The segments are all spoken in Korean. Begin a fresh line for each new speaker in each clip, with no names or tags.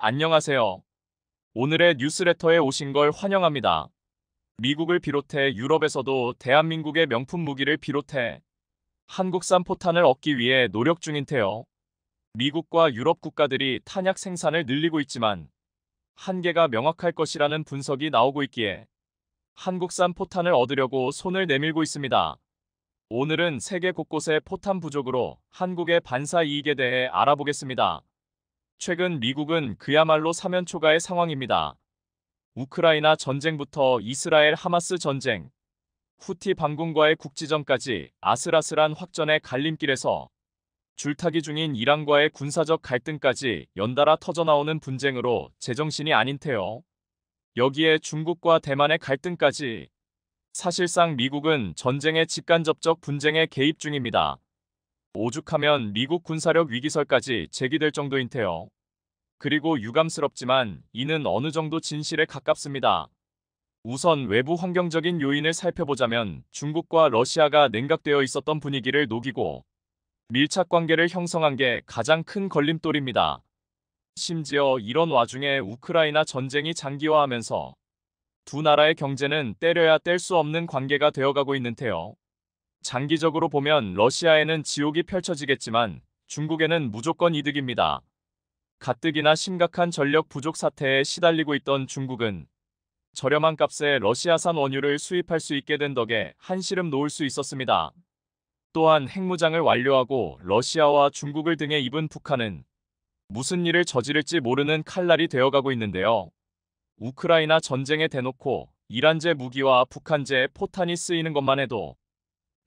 안녕하세요. 오늘의 뉴스레터에 오신 걸 환영합니다. 미국을 비롯해 유럽에서도 대한민국의 명품 무기를 비롯해 한국산 포탄을 얻기 위해 노력 중인데요. 미국과 유럽 국가들이 탄약 생산을 늘리고 있지만 한계가 명확할 것이라는 분석이 나오고 있기에 한국산 포탄을 얻으려고 손을 내밀고 있습니다. 오늘은 세계 곳곳의 포탄 부족으로 한국의 반사 이익에 대해 알아보겠습니다. 최근 미국은 그야말로 사면초가의 상황입니다. 우크라이나 전쟁부터 이스라엘 하마스 전쟁, 후티 반군과의 국지전까지 아슬아슬한 확전의 갈림길에서 줄타기 중인 이란과의 군사적 갈등까지 연달아 터져나오는 분쟁으로 제정신이 아닌데요 여기에 중국과 대만의 갈등까지 사실상 미국은 전쟁의 직간접적 분쟁에 개입 중입니다. 오죽하면 미국 군사력 위기설까지 제기될 정도인테요. 그리고 유감스럽지만 이는 어느 정도 진실에 가깝습니다. 우선 외부 환경적인 요인을 살펴보자면 중국과 러시아가 냉각되어 있었던 분위기를 녹이고 밀착 관계를 형성한 게 가장 큰 걸림돌입니다. 심지어 이런 와중에 우크라이나 전쟁이 장기화하면서 두 나라의 경제는 때려야 뗄 수 없는 관계가 되어가고 있는데요. 장기적으로 보면 러시아에는 지옥이 펼쳐지겠지만 중국에는 무조건 이득입니다. 가뜩이나 심각한 전력 부족 사태에 시달리고 있던 중국은 저렴한 값에 러시아산 원유를 수입할 수 있게 된 덕에 한시름 놓을 수 있었습니다. 또한 핵무장을 완료하고 러시아와 중국을 등에 입은 북한은 무슨 일을 저지를지 모르는 칼날이 되어가고 있는데요. 우크라이나 전쟁에 대놓고 이란제 무기와 북한제 포탄이 쓰이는 것만 해도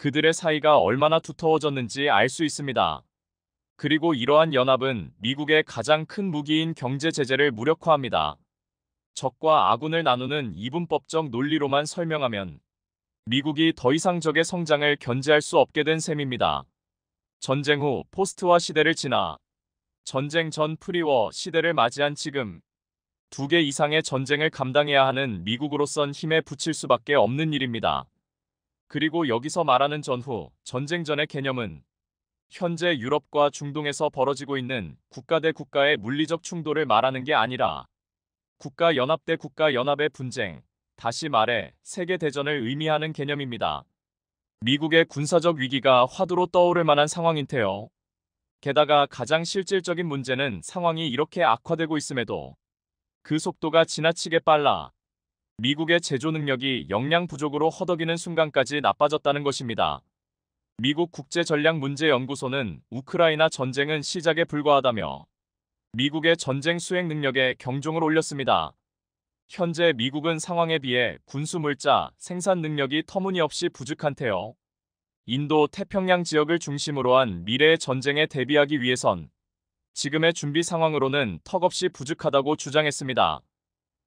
그들의 사이가 얼마나 두터워졌는지 알 수 있습니다. 그리고 이러한 연합은 미국의 가장 큰 무기인 경제 제재를 무력화합니다. 적과 아군을 나누는 이분법적 논리로만 설명하면 미국이 더 이상 적의 성장을 견제할 수 없게 된 셈입니다. 전쟁 후 포스트와 시대를 지나 전쟁 전 프리워 시대를 맞이한 지금 두 개 이상의 전쟁을 감당해야 하는 미국으로선 힘에 붙일 수밖에 없는 일입니다. 그리고 여기서 말하는 전후, 전쟁 전의 개념은 현재 유럽과 중동에서 벌어지고 있는 국가 대 국가의 물리적 충돌을 말하는 게 아니라 국가 연합 대 국가 연합의 분쟁, 다시 말해 세계 대전을 의미하는 개념입니다. 미국의 군사적 위기가 화두로 떠오를 만한 상황인데요. 게다가 가장 실질적인 문제는 상황이 이렇게 악화되고 있음에도 그 속도가 지나치게 빨라 미국의 제조 능력이 역량 부족으로 허덕이는 순간까지 나빠졌다는 것입니다. 미국 국제전략문제연구소는 우크라이나 전쟁은 시작에 불과하다며 미국의 전쟁 수행 능력에 경종을 올렸습니다. 현재 미국은 상황에 비해 군수 물자 생산 능력이 터무니없이 부족한테요. 인도 태평양 지역을 중심으로 한 미래의 전쟁에 대비하기 위해선 지금의 준비 상황으로는 턱없이 부족하다고 주장했습니다.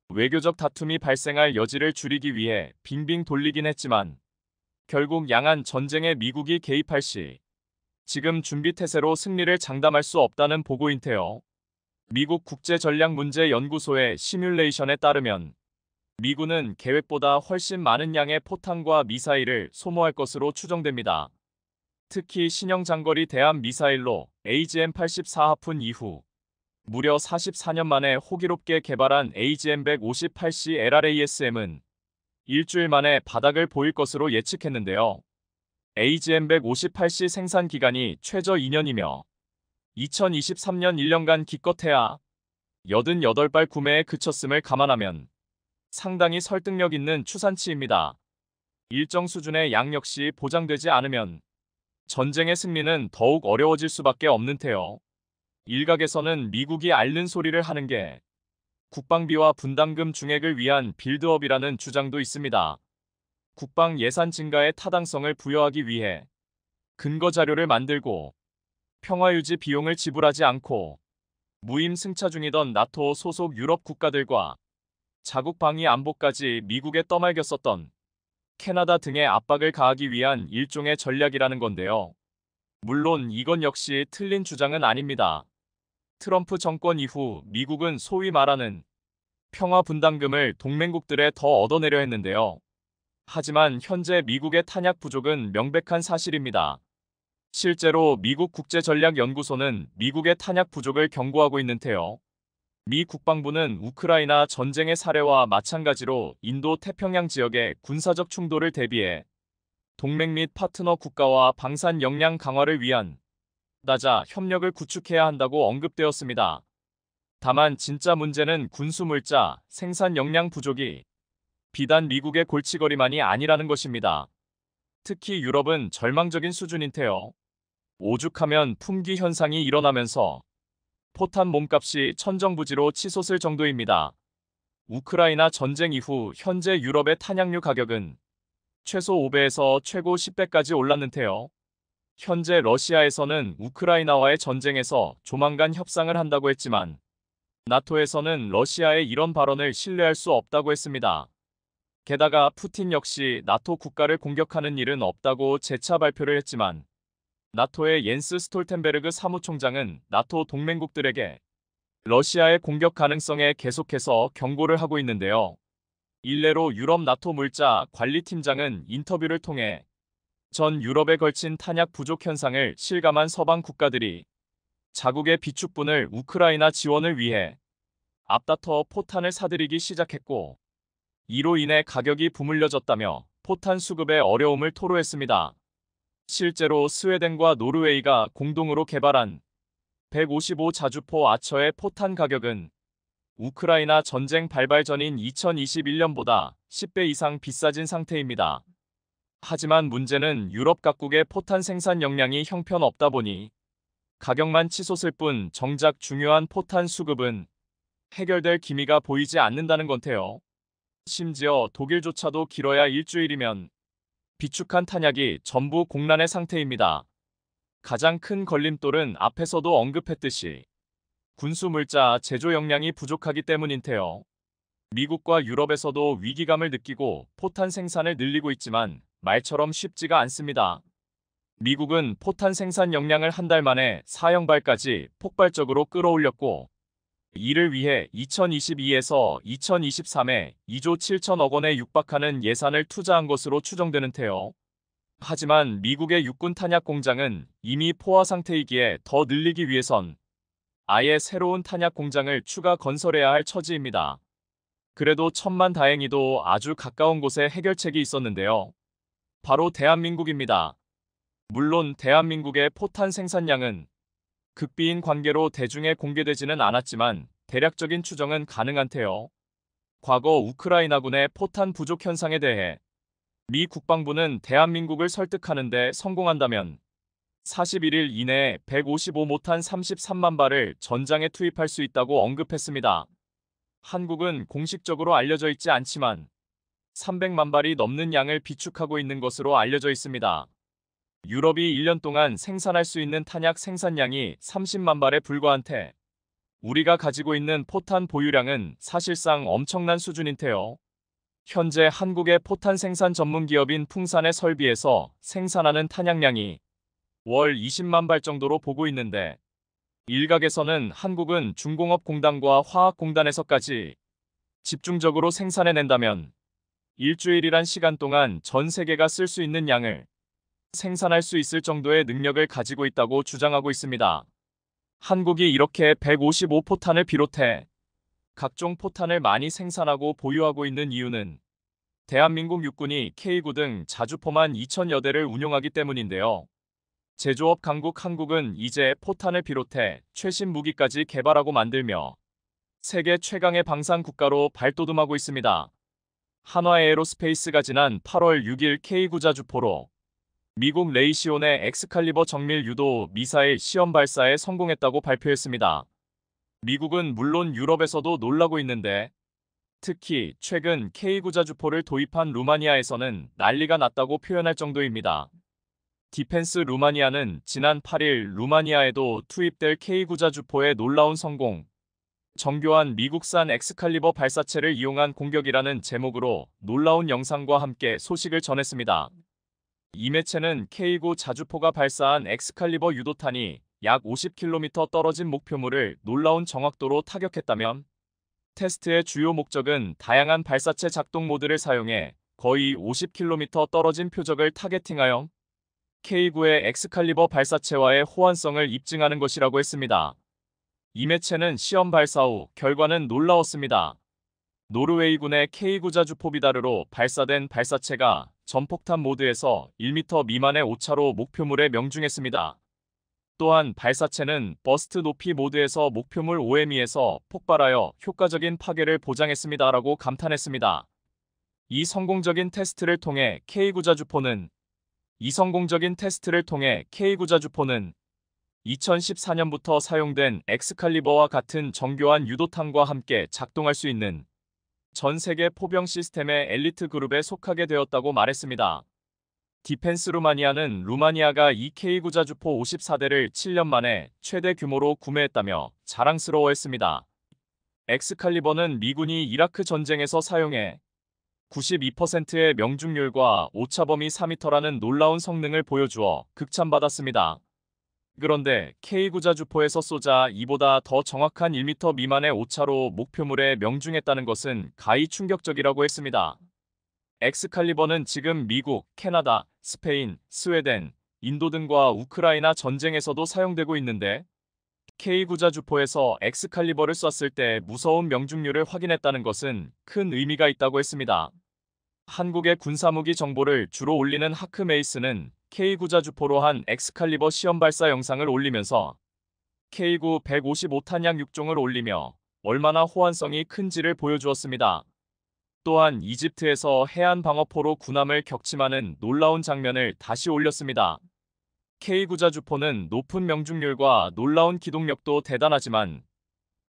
외교적 다툼이 발생할 여지를 줄이기 위해 빙빙 돌리긴 했지만 결국 양안 전쟁에 미국이 개입할 시 지금 준비태세로 승리를 장담할 수 없다는 보고인테요. 미국 국제전략문제연구소의 시뮬레이션에 따르면 미군은 계획보다 훨씬 많은 양의 포탄과 미사일을 소모할 것으로 추정됩니다. 특히 신형 장거리 대함 미사일로 AGM-84 하푼 이후 무려 44년 만에 호기롭게 개발한 AGM-158C LRASM은 일주일 만에 바닥을 보일 것으로 예측했는데요. AGM-158C 생산 기간이 최저 2년이며 2023년 1년간 기껏해야 88발 구매에 그쳤음을 감안하면 상당히 설득력 있는 추산치입니다. 일정 수준의 양 역시 보장되지 않으면 전쟁의 승리는 더욱 어려워질 수밖에 없는 테요. 일각에서는 미국이 앓는 소리를 하는 게 국방비와 분담금 중액을 위한 빌드업이라는 주장도 있습니다. 국방 예산 증가에 타당성을 부여하기 위해 근거 자료를 만들고 평화유지 비용을 지불하지 않고 무임 승차 중이던 나토 소속 유럽 국가들과 자국 방위 안보까지 미국에 떠말겼었던 캐나다 등의 압박을 가하기 위한 일종의 전략이라는 건데요. 물론 이건 역시 틀린 주장은 아닙니다. 트럼프 정권 이후 미국은 소위 말하는 평화 분담금을 동맹국들에 더 얻어내려 했는데요. 하지만 현재 미국의 탄약 부족은 명백한 사실입니다. 실제로 미국 국제전략연구소는 미국의 탄약 부족을 경고하고 있는데요. 미 국방부는 우크라이나 전쟁의 사례와 마찬가지로 인도 태평양 지역의 군사적 충돌을 대비해 동맹 및 파트너 국가와 방산 역량 강화를 위한 낮아 협력을 구축해야 한다고 언급되었습니다. 다만 진짜 문제는 군수물자, 생산 역량 부족이 비단 미국의 골치거리만이 아니라는 것입니다. 특히 유럽은 절망적인 수준인데요. 오죽하면 품귀 현상이 일어나면서 포탄 몸값이 천정부지로 치솟을 정도입니다. 우크라이나 전쟁 이후 현재 유럽의 탄약류 가격은 최소 5배에서 최고 10배까지 올랐는데요. 현재 러시아에서는 우크라이나와의 전쟁에서 조만간 협상을 한다고 했지만 나토에서는 러시아의 이런 발언을 신뢰할 수 없다고 했습니다. 게다가 푸틴 역시 나토 국가를 공격하는 일은 없다고 재차 발표를 했지만 나토의 옌스 스톨텐베르그 사무총장은 나토 동맹국들에게 러시아의 공격 가능성에 계속해서 경고를 하고 있는데요. 일례로 유럽 나토 물자 관리팀장은 인터뷰를 통해 전 유럽에 걸친 탄약 부족 현상을 실감한 서방 국가들이 자국의 비축분을 우크라이나 지원을 위해 앞다퉈 포탄을 사들이기 시작했고 이로 인해 가격이 부물려졌다며 포탄 수급에 어려움을 토로했습니다. 실제로 스웨덴과 노르웨이가 공동으로 개발한 155 자주포 아처의 포탄 가격은 우크라이나 전쟁 발발 전인 2021년보다 10배 이상 비싸진 상태입니다. 하지만 문제는 유럽 각국의 포탄 생산 역량이 형편없다 보니 가격만 치솟을 뿐 정작 중요한 포탄 수급은 해결될 기미가 보이지 않는다는 건데요. 심지어 독일조차도 길어야 일주일이면 비축한 탄약이 전부 공란의 상태입니다. 가장 큰 걸림돌은 앞에서도 언급했듯이 군수 물자 제조 역량이 부족하기 때문인데요. 미국과 유럽에서도 위기감을 느끼고 포탄 생산을 늘리고 있지만 말처럼 쉽지가 않습니다. 미국은 포탄 생산 역량을 한 달 만에 4형발까지 폭발적으로 끌어올렸고 이를 위해 2022에서 2023에 2조 7천억 원에 육박하는 예산을 투자한 것으로 추정되는 테요. 하지만 미국의 육군 탄약 공장은 이미 포화 상태이기에 더 늘리기 위해선 아예 새로운 탄약 공장을 추가 건설해야 할 처지입니다. 그래도 천만 다행히도 아주 가까운 곳에 해결책이 있었는데요. 바로 대한민국입니다. 물론 대한민국의 포탄 생산량은 극비인 관계로 대중에 공개되지는 않았지만 대략적인 추정은 가능한데요. 과거 우크라이나군의 포탄 부족 현상에 대해 미 국방부는 대한민국을 설득하는데 성공한다면 41일 이내에 155모탄 33만 발을 전장에 투입할 수 있다고 언급했습니다. 한국은 공식적으로 알려져 있지 않지만 300만 발이 넘는 양을 비축하고 있는 것으로 알려져 있습니다. 유럽이 1년 동안 생산할 수 있는 탄약 생산량이 30만 발에 불과한테 우리가 가지고 있는 포탄 보유량은 사실상 엄청난 수준인데요 현재 한국의 포탄 생산 전문 기업인 풍산의 설비에서 생산하는 탄약량이 월 20만 발 정도로 보고 있는데 일각에서는 한국은 중공업공단과 화학공단에서까지 집중적으로 생산해낸다면 일주일이란 시간 동안 전 세계가 쓸 수 있는 양을 생산할 수 있을 정도의 능력을 가지고 있다고 주장하고 있습니다. 한국이 이렇게 155포탄을 비롯해 각종 포탄을 많이 생산하고 보유하고 있는 이유는 대한민국 육군이 K9 등 자주포만 2천여 대를 운용하기 때문인데요. 제조업 강국 한국은 이제 포탄을 비롯해 최신 무기까지 개발하고 만들며 세계 최강의 방산 국가로 발돋움하고 있습니다. 한화 에어로스페이스가 지난 8월 6일 K9자 주포로 미국 레이시온의 엑스칼리버 정밀 유도 미사일 시험 발사에 성공했다고 발표했습니다. 미국은 물론 유럽에서도 놀라고 있는데 특히 최근 K9자 주포를 도입한 루마니아에서는 난리가 났다고 표현할 정도입니다. 디펜스 루마니아는 지난 8일 루마니아에도 투입될 K9자 주포의 놀라운 성공, 정교한 미국산 엑스칼리버 발사체를 이용한 공격이라는 제목으로 놀라운 영상과 함께 소식을 전했습니다. 이 매체는 K9 자주포가 발사한 엑스칼리버 유도탄이 약 50km 떨어진 목표물을 놀라운 정확도로 타격했다면 테스트의 주요 목적은 다양한 발사체 작동 모드를 사용해 거의 50km 떨어진 표적을 타겟팅하여 K9의 엑스칼리버 발사체와의 호환성을 입증하는 것이라고 했습니다. 이 매체는 시험 발사 후 결과는 놀라웠습니다. 노르웨이군의 K9자 주포비다르로 발사된 발사체가 전폭탄 모드에서 1m 미만의 오차로 목표물에 명중했습니다. 또한 발사체는 버스트 높이 모드에서 목표물 5m에서 폭발하여 효과적인 파괴를 보장했습니다라고 감탄했습니다. 이 성공적인 테스트를 통해 K9자 주포는 이 성공적인 테스트를 통해 K9자 주포는 2014년부터 사용된 엑스칼리버와 같은 정교한 유도탄과 함께 작동할 수 있는 전 세계 포병 시스템의 엘리트 그룹에 속하게 되었다고 말했습니다. 디펜스 루마니아는 루마니아가 EK 구자주포 54대를 7년 만에 최대 규모로 구매했다며 자랑스러워했습니다. 엑스칼리버는 미군이 이라크 전쟁에서 사용해 92%의 명중률과 오차범위 4m라는 놀라운 성능을 보여주어 극찬받았습니다. 그런데 k 9자주포에서 쏘자 이보다 더 정확한 1m 미만의 오차로 목표물에 명중했다는 것은 가히 충격적이라고 했습니다. 엑스칼리버는 지금 미국, 캐나다, 스페인, 스웨덴, 인도 등과 우크라이나 전쟁에서도 사용되고 있는데 k 9자주포에서 엑스칼리버를 쐈을 때 무서운 명중률을 확인했다는 것은 큰 의미가 있다고 했습니다. 한국의 군사무기 정보를 주로 올리는 하크메이스는 K9 자주포로 한 엑스칼리버 시험 발사 영상을 올리면서 K9 155탄약 6종을 올리며 얼마나 호환성이 큰지를 보여주었습니다. 또한 이집트에서 해안 방어포로 군함을 격침하는 놀라운 장면을 다시 올렸습니다. K9 자주포는 높은 명중률과 놀라운 기동력도 대단하지만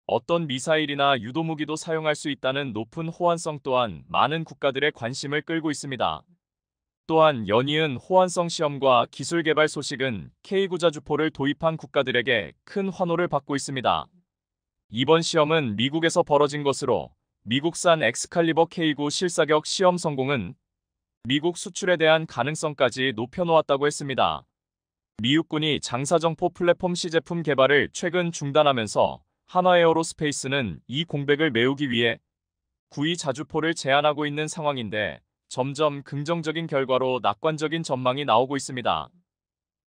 어떤 미사일이나 유도무기도 사용할 수 있다는 높은 호환성 또한 많은 국가들의 관심을 끌고 있습니다. 또한 연이은 호환성 시험과 기술 개발 소식은 K9자주포를 도입한 국가들에게 큰 환호를 받고 있습니다. 이번 시험은 미국에서 벌어진 것으로 미국산 엑스칼리버 K9 실사격 시험 성공은 미국 수출에 대한 가능성까지 높여놓았다고 했습니다. 미육군이 장사정포 플랫폼 C 제품 개발을 최근 중단하면서 한화에어로스페이스는 이 공백을 메우기 위해 구이 자주포를 제안하고 있는 상황인데 점점 긍정적인 결과로 낙관적인 전망이 나오고 있습니다.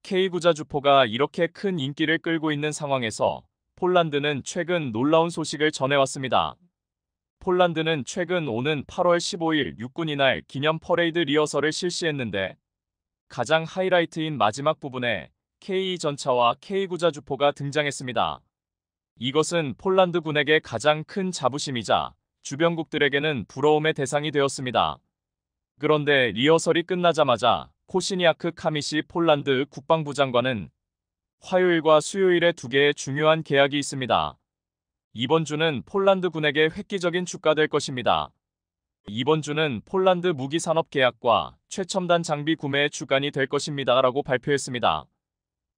K부자 주포가 이렇게 큰 인기를 끌고 있는 상황에서 폴란드는 최근 놀라운 소식을 전해왔습니다. 폴란드는 최근 오는 8월 15일 육군이날 기념 퍼레이드 리허설을 실시했는데 가장 하이라이트인 마지막 부분에 K2전차와 K9자 주포가 등장했습니다. 이것은 폴란드 군에게 가장 큰 자부심이자 주변국들에게는 부러움의 대상이 되었습니다. 그런데 리허설이 끝나자마자 코시니아크 카미시 폴란드 국방부 장관은 화요일과 수요일에 두 개의 중요한 계약이 있습니다. 이번 주는 폴란드 군에게 획기적인 주가될 것입니다. 이번 주는 폴란드 무기 산업 계약과 최첨단 장비 구매의 주간이 될 것입니다. 라고 발표했습니다.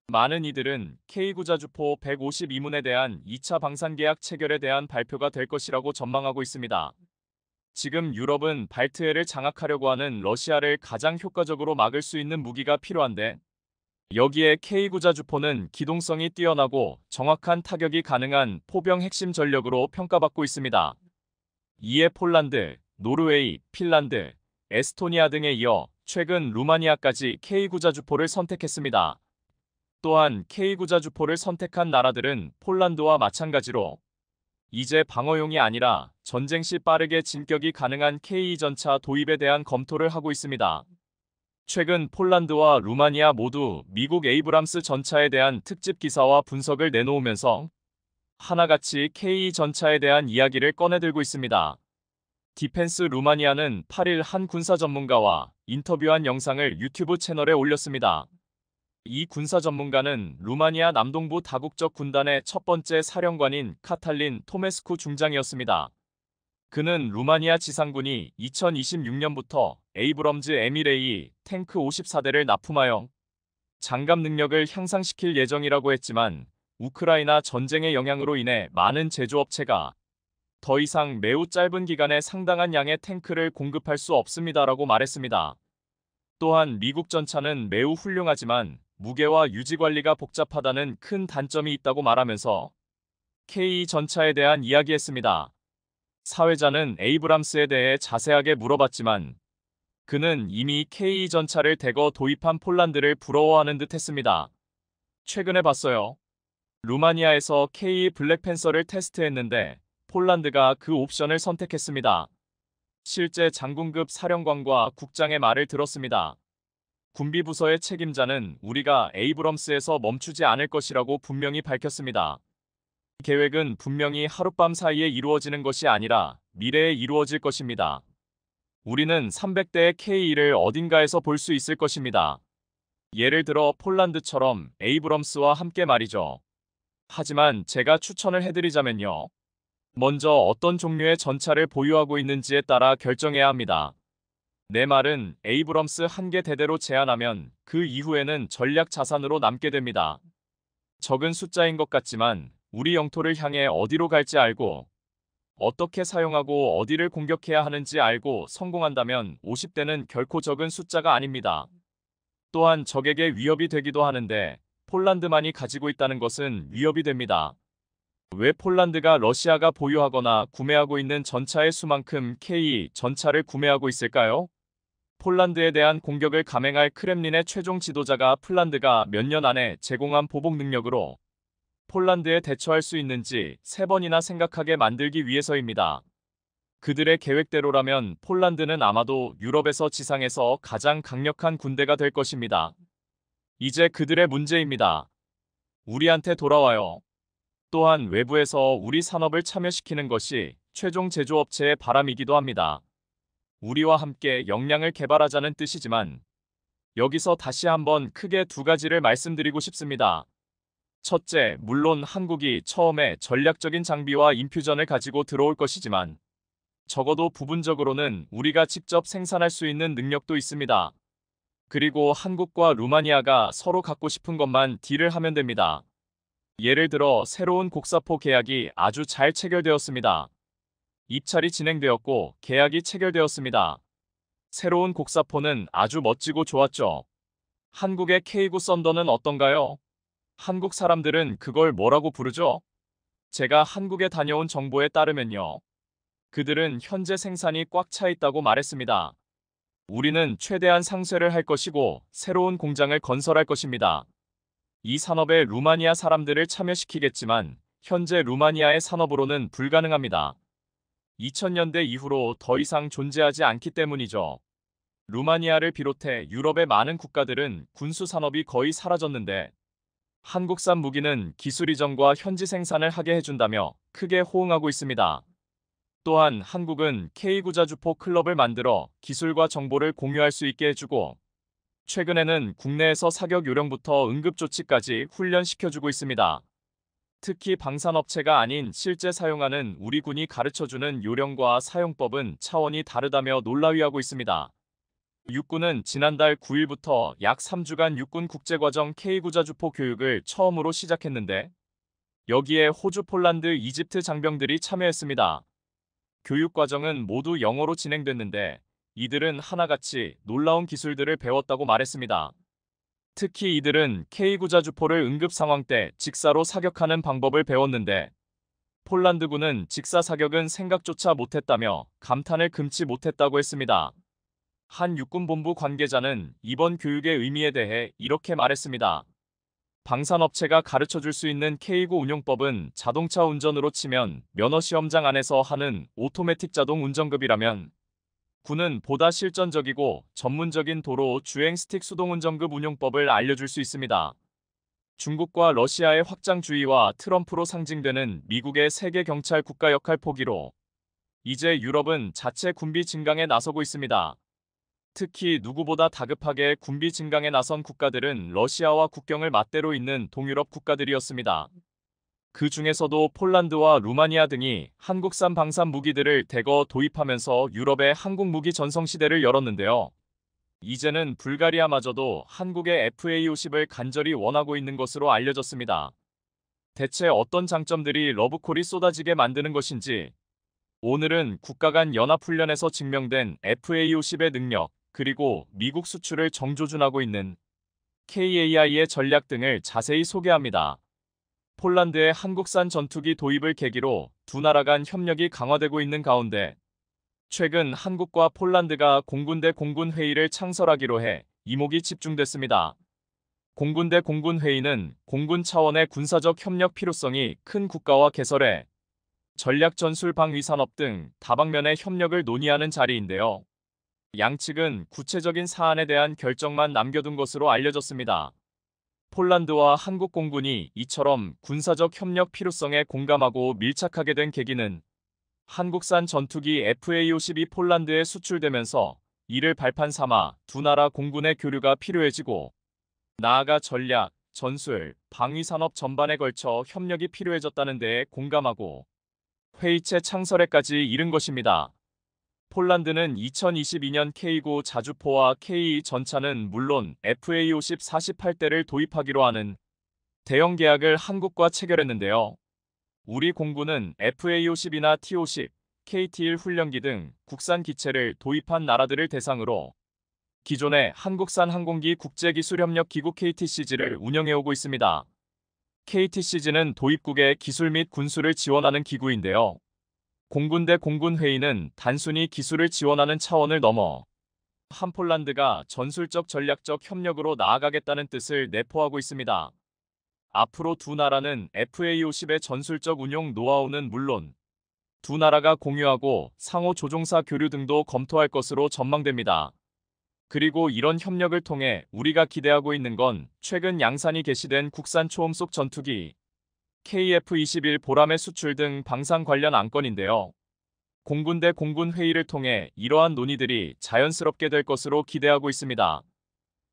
많은 이들은 K9자주포 152문에 대한 2차 방산 계약 체결에 대한 발표가 될 것이라고 전망하고 있습니다. 지금 유럽은 발트해를 장악하려고 하는 러시아를 가장 효과적으로 막을 수 있는 무기가 필요한데 여기에 K9자 주포는 기동성이 뛰어나고 정확한 타격이 가능한 포병 핵심 전력으로 평가받고 있습니다. 이에 폴란드, 노르웨이, 핀란드, 에스토니아 등에 이어 최근 루마니아까지 K9자 주포를 선택했습니다. 또한 K9자 주포를 선택한 나라들은 폴란드와 마찬가지로 이제 방어용이 아니라 전쟁 시 빠르게 진격이 가능한 K2전차 도입에 대한 검토를 하고 있습니다. 최근 폴란드와 루마니아 모두 미국 에이브람스 전차에 대한 특집 기사와 분석을 내놓으면서 하나같이 K2전차에 대한 이야기를 꺼내들고 있습니다. 디펜스 루마니아는 8일 한 군사 전문가와 인터뷰한 영상을 유튜브 채널에 올렸습니다. 이 군사 전문가는 루마니아 남동부 다국적 군단의 첫 번째 사령관인 카탈린 토메스쿠 중장이었습니다. 그는 루마니아 지상군이 2026년부터 에이브럼즈 에미레이 탱크 54대를 납품하여 장갑 능력을 향상시킬 예정이라고 했지만 우크라이나 전쟁의 영향으로 인해 많은 제조업체가 더 이상 매우 짧은 기간에 상당한 양의 탱크를 공급할 수 없습니다라고 말했습니다. 또한 미국 전차는 매우 훌륭하지만 무게와 유지관리가 복잡하다는 큰 단점이 있다고 말하면서 k e 전차에 대한 이야기했습니다. 사회자는 에이브람스에 대해 자세하게 물어봤지만 그는 이미 k e 전차를 대거 도입한 폴란드를 부러워하는 듯 했습니다. 최근에 봤어요. 루마니아에서 K e 블랙팬서를 테스트했는데 폴란드가 그 옵션을 선택했습니다. 실제 장군급 사령관과 국장의 말을 들었습니다. 군비 부서의 책임자는 우리가 에이브럼스에서 멈추지 않을 것이라고 분명히 밝혔습니다. 계획은 분명히 하룻밤 사이에 이루어지는 것이 아니라 미래에 이루어질 것입니다. 우리는 300대의 k 1를 어딘가에서 볼 수 있을 것입니다. 예를 들어 폴란드처럼 에이브럼스와 함께 말이죠. 하지만 제가 추천을 해드리자면요. 먼저 어떤 종류의 전차를 보유하고 있는지에 따라 결정해야 합니다. 내 말은 에이브럼스 한 개 대대로 제한하면 그 이후에는 전략 자산으로 남게 됩니다. 적은 숫자인 것 같지만 우리 영토를 향해 어디로 갈지 알고 어떻게 사용하고 어디를 공격해야 하는지 알고 성공한다면 50대는 결코 적은 숫자가 아닙니다. 또한 적에게 위협이 되기도 하는데 폴란드만이 가지고 있다는 것은 위협이 됩니다. 왜 폴란드가 러시아가 보유하거나 구매하고 있는 전차의 수만큼 K 전차를 구매하고 있을까요? 폴란드에 대한 공격을 감행할 크렘린의 최종 지도자가 폴란드가 몇 년 안에 제공한 보복 능력으로 폴란드에 대처할 수 있는지 세 번이나 생각하게 만들기 위해서입니다. 그들의 계획대로라면 폴란드는 아마도 유럽에서 지상에서 가장 강력한 군대가 될 것입니다. 이제 그들의 문제입니다. 우리한테 돌아와요. 또한 외부에서 우리 산업을 참여시키는 것이 최종 제조업체의 바람이기도 합니다. 우리와 함께 역량을 개발하자는 뜻이지만 여기서 다시 한번 크게 두 가지를 말씀드리고 싶습니다. 첫째, 물론 한국이 처음에 전략적인 장비와 인퓨전을 가지고 들어올 것이지만 적어도 부분적으로는 우리가 직접 생산할 수 있는 능력도 있습니다. 그리고 한국과 루마니아가 서로 갖고 싶은 것만 딜을 하면 됩니다. 예를 들어 새로운 곡사포 계약이 아주 잘 체결되었습니다. 입찰이 진행되었고 계약이 체결되었습니다. 새로운 곡사포는 아주 멋지고 좋았죠. 한국의 k 구 썬더는 어떤가요? 한국 사람들은 그걸 뭐라고 부르죠? 제가 한국에 다녀온 정보에 따르면요. 그들은 현재 생산이 꽉 차 있다고 말했습니다. 우리는 최대한 상쇄를 할 것이고 새로운 공장을 건설할 것입니다. 이 산업에 루마니아 사람들을 참여시키겠지만 현재 루마니아의 산업으로는 불가능합니다. 2000년대 이후로 더 이상 존재하지 않기 때문이죠. 루마니아를 비롯해 유럽의 많은 국가들은 군수 산업이 거의 사라졌는데 한국산 무기는 기술 이전과 현지 생산을 하게 해준다며 크게 호응하고 있습니다. 또한 한국은 k 구자주포 클럽을 만들어 기술과 정보를 공유할 수 있게 해주고 최근에는 국내에서 사격 요령부터 응급조치까지 훈련시켜주고 있습니다. 특히 방산업체가 아닌 실제 사용하는 우리 군이 가르쳐주는 요령과 사용법은 차원이 다르다며 놀라위하고 있습니다. 육군은 지난달 9일부터 약 3주간 육군 국제과정 K9자주포 교육을 처음으로 시작했는데 여기에 호주, 폴란드, 이집트 장병들이 참여했습니다. 교육 과정은 모두 영어로 진행됐는데 이들은 하나같이 놀라운 기술들을 배웠다고 말했습니다. 특히 이들은 K9자주포를 응급 상황 때 직사로 사격하는 방법을 배웠는데 폴란드군은 직사 사격은 생각조차 못했다며 감탄을 금치 못했다고 했습니다. 한 육군본부 관계자는 이번 교육의 의미에 대해 이렇게 말했습니다. 방산업체가 가르쳐 줄 수 있는 K9 운용법은 자동차 운전으로 치면 면허 시험장 안에서 하는 오토매틱 자동 운전급이라면 군은 보다 실전적이고 전문적인 도로 주행 스틱 수동운전급 운용법을 알려줄 수 있습니다. 중국과 러시아의 확장주의와 트럼프로 상징되는 미국의 세계 경찰 국가 역할 포기로 이제 유럽은 자체 군비 증강에 나서고 있습니다. 특히 누구보다 다급하게 군비 증강에 나선 국가들은 러시아와 국경을 맞대로 있는 동유럽 국가들이었습니다. 그 중에서도 폴란드와 루마니아 등이 한국산 방산 무기들을 대거 도입하면서 유럽의 한국 무기 전성 시대를 열었는데요. 이제는 불가리아마저도 한국의 FA50을 간절히 원하고 있는 것으로 알려졌습니다. 대체 어떤 장점들이 러브콜이 쏟아지게 만드는 것인지 오늘은 국가 간 연합훈련에서 증명된 FA50의 능력 그리고 미국 수출을 정조준하고 있는 KAI의 전략 등을 자세히 소개합니다. 폴란드의 한국산 전투기 도입을 계기로 두 나라 간 협력이 강화되고 있는 가운데 최근 한국과 폴란드가 공군 대 공군 회의를 창설하기로 해 이목이 집중됐습니다. 공군 대 공군 회의는 공군 차원의 군사적 협력 필요성이 큰 국가와 개설해 전략 전술 방위 산업 등 다방면의 협력을 논의하는 자리인데요. 양측은 구체적인 사안에 대한 결정만 남겨둔 것으로 알려졌습니다. 폴란드와 한국 공군이 이처럼 군사적 협력 필요성에 공감하고 밀착하게 된 계기는 한국산 전투기 FA-52 폴란드에 수출되면서 이를 발판 삼아 두 나라 공군의 교류가 필요해지고 나아가 전략, 전술, 방위산업 전반에 걸쳐 협력이 필요해졌다는 데에 공감하고 회의체 창설에까지 이른 것입니다. 폴란드는 2022년 K9 자주포와 K2 전차는 물론 FA50 48대를 도입하기로 하는 대형 계약을 한국과 체결했는데요. 우리 공군은 FA50이나 T50, KT1 훈련기 등 국산 기체를 도입한 나라들을 대상으로 기존의 한국산 항공기 국제기술협력기구 KTCG를 운영해오고 있습니다. KTCG는 도입국의 기술 및 군수를 지원하는 기구인데요. 공군대 공군회의는 단순히 기술을 지원하는 차원을 넘어 한폴란드가 전술적 전략적 협력으로 나아가겠다는 뜻을 내포하고 있습니다. 앞으로 두 나라는 FA50의 전술적 운용 노하우는 물론 두 나라가 공유하고 상호 조종사 교류 등도 검토할 것으로 전망됩니다. 그리고 이런 협력을 통해 우리가 기대하고 있는 건 최근 양산이 개시된 국산 초음속 전투기 KF-21 보람의 수출 등 방산 관련 안건인데요. 공군 대 공군 회의를 통해 이러한 논의들이 자연스럽게 될 것으로 기대하고 있습니다.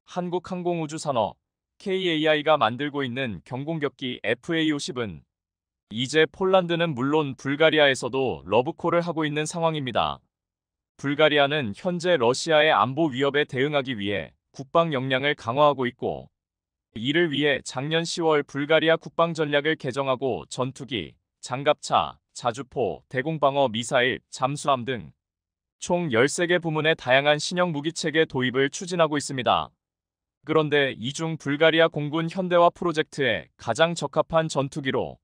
한국항공우주산업 KAI가 만들고 있는 경공격기 FA-50은 이제 폴란드는 물론 불가리아에서도 러브콜을 하고 있는 상황입니다. 불가리아는 현재 러시아의 안보 위협에 대응하기 위해 국방 역량을 강화하고 있고 이를 위해 작년 10월 불가리아 국방 전략을 개정하고 전투기, 장갑차, 자주포, 대공방어 미사일, 잠수함 등 총 13개 부문의 다양한 신형 무기체계 도입을 추진하고 있습니다. 그런데 이 중 불가리아 공군 현대화 프로젝트에 가장 적합한 전투기로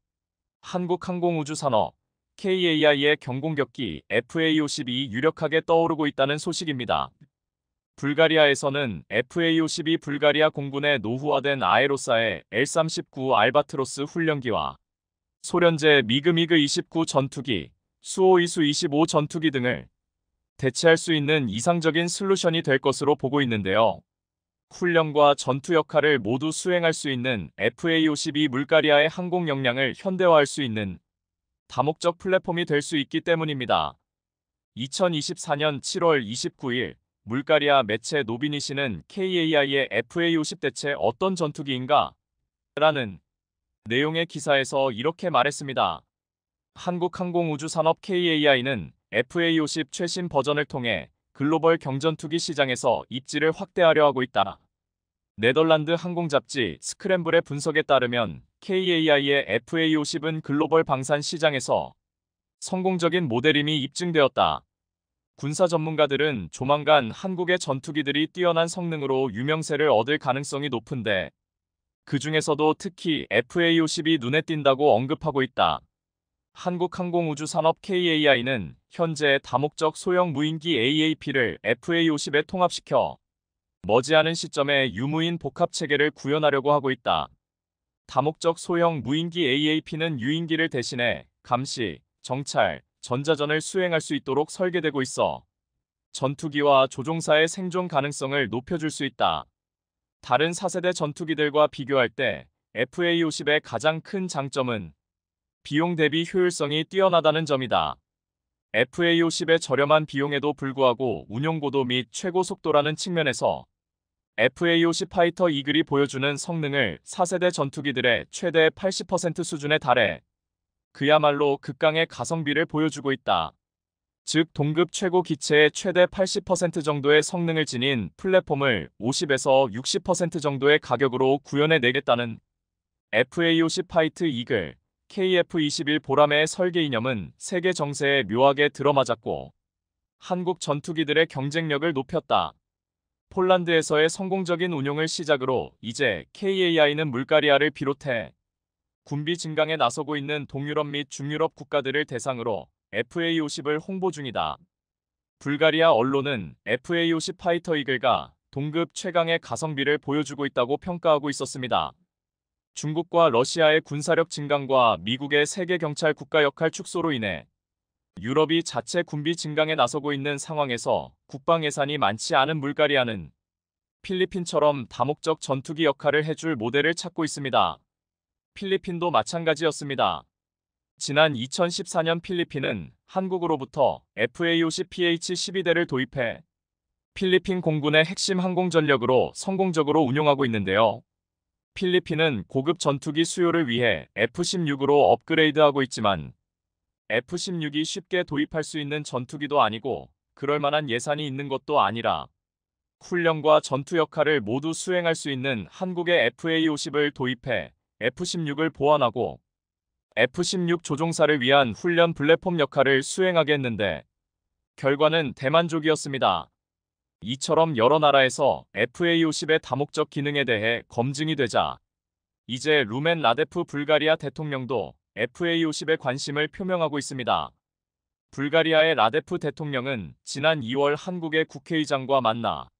한국항공우주산업 KAI의 경공격기 FA-52 유력하게 떠오르고 있다는 소식입니다. 불가리아에서는 FA-52 불가리아 공군의 노후화된 아에로사의 L-39 알바트로스 훈련기와 소련제 미그미그 29 전투기, 수호이수 25 전투기 등을 대체할 수 있는 이상적인 솔루션이 될 것으로 보고 있는데요. 훈련과 전투 역할을 모두 수행할 수 있는 FA-52 물가리아의 항공 역량을 현대화할 수 있는 다목적 플랫폼이 될 수 있기 때문입니다. 2024년 7월 29일 물가리아 매체 노비니 씨는 KAI의 FA50 대체 어떤 전투기인가? 라는 내용의 기사에서 이렇게 말했습니다. 한국항공우주산업 KAI는 FA50 최신 버전을 통해 글로벌 경전투기 시장에서 입지를 확대하려 하고 있다. 네덜란드 항공잡지 스크램블의 분석에 따르면 KAI의 FA50은 글로벌 방산 시장에서 성공적인 모델임이 입증되었다. 군사 전문가들은 조만간 한국의 전투기들이 뛰어난 성능으로 유명세를 얻을 가능성이 높은데 그 중에서도 특히 f a 5 0이 눈에 띈다고 언급하고 있다. 한국항공우주산업 KAI는 현재 다목적 소형 무인기 AAP를 FA-50에 통합시켜 머지않은 시점에 유무인 복합체계를 구현하려고 하고 있다. 다목적 소형 무인기 AAP는 유인기를 대신해 감시, 정찰, 전자전을 수행할 수 있도록 설계되고 있어 전투기와 조종사의 생존 가능성을 높여줄 수 있다. 다른 4세대 전투기들과 비교할 때 FA-50의 가장 큰 장점은 비용 대비 효율성이 뛰어나다는 점이다. FA-50의 저렴한 비용에도 불구하고 운용고도 및 최고 속도라는 측면에서 FA-50 파이터 이글이 보여주는 성능을 4세대 전투기들의 최대 80% 수준에 달해 그야말로 극강의 가성비를 보여주고 있다. 즉 동급 최고 기체의 최대 80% 정도의 성능을 지닌 플랫폼을 50에서 60% 정도의 가격으로 구현해내겠다는 FA50 파이트 이글 KF-21 보람의 설계 이념은 세계 정세에 묘하게 들어맞았고 한국 전투기들의 경쟁력을 높였다. 폴란드에서의 성공적인 운용을 시작으로 이제 KAI는 물가리아를 비롯해 군비 증강에 나서고 있는 동유럽 및 중유럽 국가들을 대상으로 FA50을 홍보 중이다. 불가리아 언론은 FA50 파이터 이글과 동급 최강의 가성비를 보여주고 있다고 평가하고 있었습니다. 중국과 러시아의 군사력 증강과 미국의 세계 경찰 국가 역할 축소로 인해 유럽이 자체 군비 증강에 나서고 있는 상황에서 국방 예산이 많지 않은 불가리아는 필리핀처럼 다목적 전투기 역할을 해줄 모델을 찾고 있습니다. 필리핀도 마찬가지였습니다. 지난 2014년 필리핀은 한국으로부터 FAOC PH-12대를 도입해 필리핀 공군의 핵심 항공전력으로 성공적으로 운용하고 있는데요. 필리핀은 고급 전투기 수요를 위해 F-16으로 업그레이드하고 있지만 F-16이 쉽게 도입할 수 있는 전투기도 아니고 그럴 만한 예산이 있는 것도 아니라 훈련과 전투 역할을 모두 수행할 수 있는 한국의 FA-50을 도입해 F-16을 보완하고 F-16 조종사를 위한 훈련 플랫폼 역할을 수행하게 했는데 결과는 대만족이었습니다. 이처럼 여러 나라에서 FA-50의 다목적 기능에 대해 검증이 되자 이제 루멘 라데프 불가리아 대통령도 FA-50에 관심을 표명하고 있습니다. 불가리아의 라데프 대통령은 지난 2월 한국의 국회의장과 만나